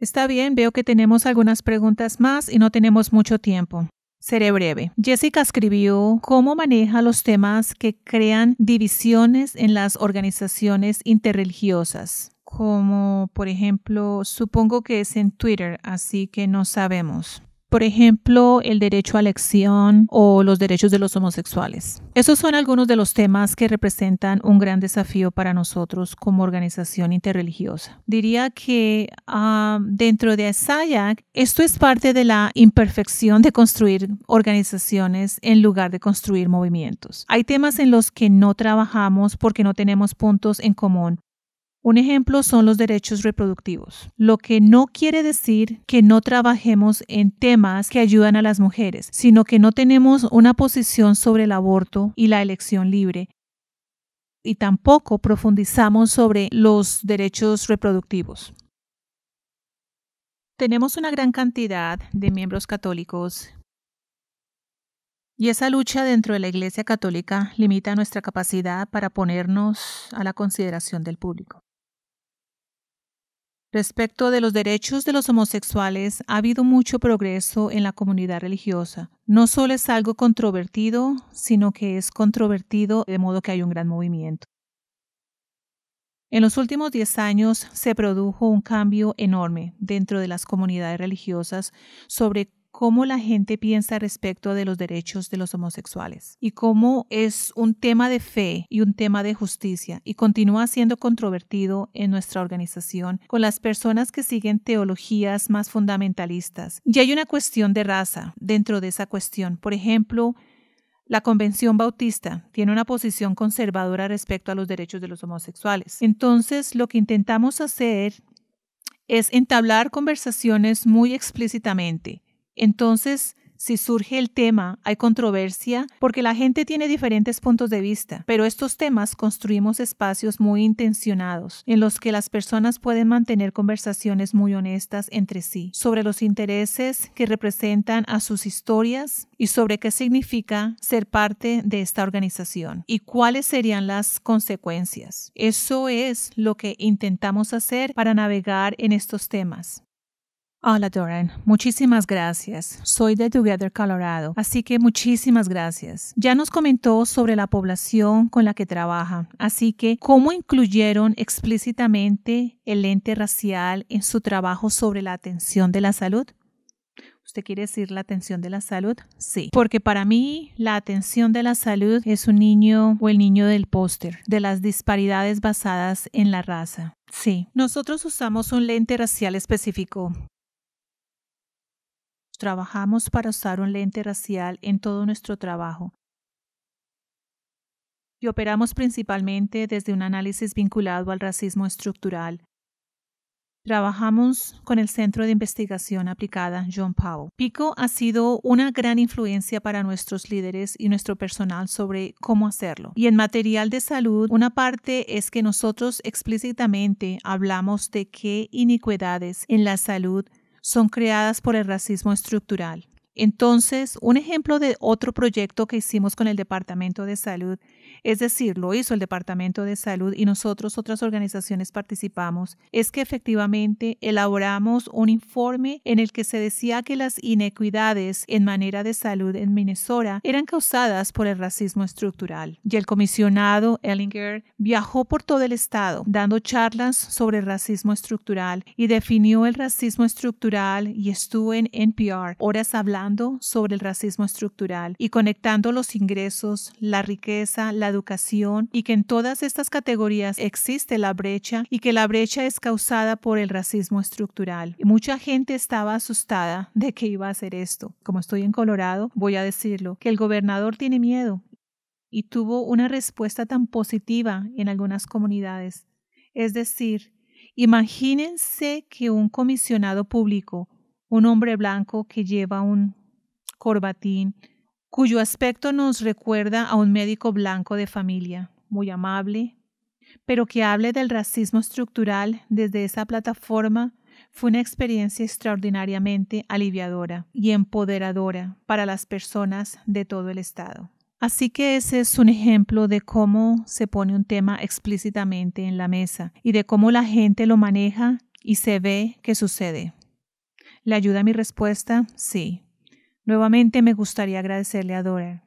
Está bien, veo que tenemos algunas preguntas más y no tenemos mucho tiempo. Seré breve. Jessica escribió cómo maneja los temas que crean divisiones en las organizaciones interreligiosas, como por ejemplo, supongo que es en Twitter, así que no sabemos por ejemplo, el derecho a elección o los derechos de los homosexuales. Esos son algunos de los temas que representan un gran desafío para nosotros como organización interreligiosa. Diría que ah, dentro de SAYAC, esto es parte de la imperfección de construir organizaciones en lugar de construir movimientos. Hay temas en los que no trabajamos porque no tenemos puntos en común un ejemplo son los derechos reproductivos, lo que no quiere decir que no trabajemos en temas que ayudan a las mujeres, sino que no tenemos una posición sobre el aborto y la elección libre, y tampoco profundizamos sobre los derechos reproductivos. Tenemos una gran cantidad de miembros católicos y esa lucha dentro de la Iglesia Católica limita nuestra capacidad para ponernos a la consideración del público. Respecto de los derechos de los homosexuales, ha habido mucho progreso en la comunidad religiosa. No solo es algo controvertido, sino que es controvertido de modo que hay un gran movimiento. En los últimos 10 años se produjo un cambio enorme dentro de las comunidades religiosas sobre cómo la gente piensa respecto de los derechos de los homosexuales y cómo es un tema de fe y un tema de justicia y continúa siendo controvertido en nuestra organización con las personas que siguen teologías más fundamentalistas. Y hay una cuestión de raza dentro de esa cuestión. Por ejemplo, la Convención Bautista tiene una posición conservadora respecto a los derechos de los homosexuales. Entonces, lo que intentamos hacer es entablar conversaciones muy explícitamente entonces, si surge el tema, hay controversia porque la gente tiene diferentes puntos de vista, pero estos temas construimos espacios muy intencionados en los que las personas pueden mantener conversaciones muy honestas entre sí sobre los intereses que representan a sus historias y sobre qué significa ser parte de esta organización y cuáles serían las consecuencias. Eso es lo que intentamos hacer para navegar en estos temas. Hola Doran, muchísimas gracias. Soy de Together Colorado, así que muchísimas gracias. Ya nos comentó sobre la población con la que trabaja, así que cómo incluyeron explícitamente el lente racial en su trabajo sobre la atención de la salud. ¿Usted quiere decir la atención de la salud? Sí, porque para mí la atención de la salud es un niño o el niño del póster, de las disparidades basadas en la raza. Sí, nosotros usamos un lente racial específico Trabajamos para usar un lente racial en todo nuestro trabajo y operamos principalmente desde un análisis vinculado al racismo estructural. Trabajamos con el Centro de Investigación Aplicada John Powell. Pico ha sido una gran influencia para nuestros líderes y nuestro personal sobre cómo hacerlo. Y en material de salud, una parte es que nosotros explícitamente hablamos de qué iniquidades en la salud son creadas por el racismo estructural. Entonces, un ejemplo de otro proyecto que hicimos con el Departamento de Salud, es decir, lo hizo el Departamento de Salud y nosotros otras organizaciones participamos, es que efectivamente elaboramos un informe en el que se decía que las inequidades en manera de salud en Minnesota eran causadas por el racismo estructural. Y el comisionado Ellinger viajó por todo el estado dando charlas sobre racismo estructural y definió el racismo estructural y estuvo en NPR horas hablando sobre el racismo estructural y conectando los ingresos, la riqueza, la educación y que en todas estas categorías existe la brecha y que la brecha es causada por el racismo estructural. mucha gente estaba asustada de que iba a hacer esto. Como estoy en Colorado, voy a decirlo, que el gobernador tiene miedo y tuvo una respuesta tan positiva en algunas comunidades. Es decir, imagínense que un comisionado público un hombre blanco que lleva un corbatín, cuyo aspecto nos recuerda a un médico blanco de familia, muy amable, pero que hable del racismo estructural desde esa plataforma fue una experiencia extraordinariamente aliviadora y empoderadora para las personas de todo el Estado. Así que ese es un ejemplo de cómo se pone un tema explícitamente en la mesa y de cómo la gente lo maneja y se ve que sucede. ¿Le ayuda mi respuesta? Sí. Nuevamente me gustaría agradecerle a Dora.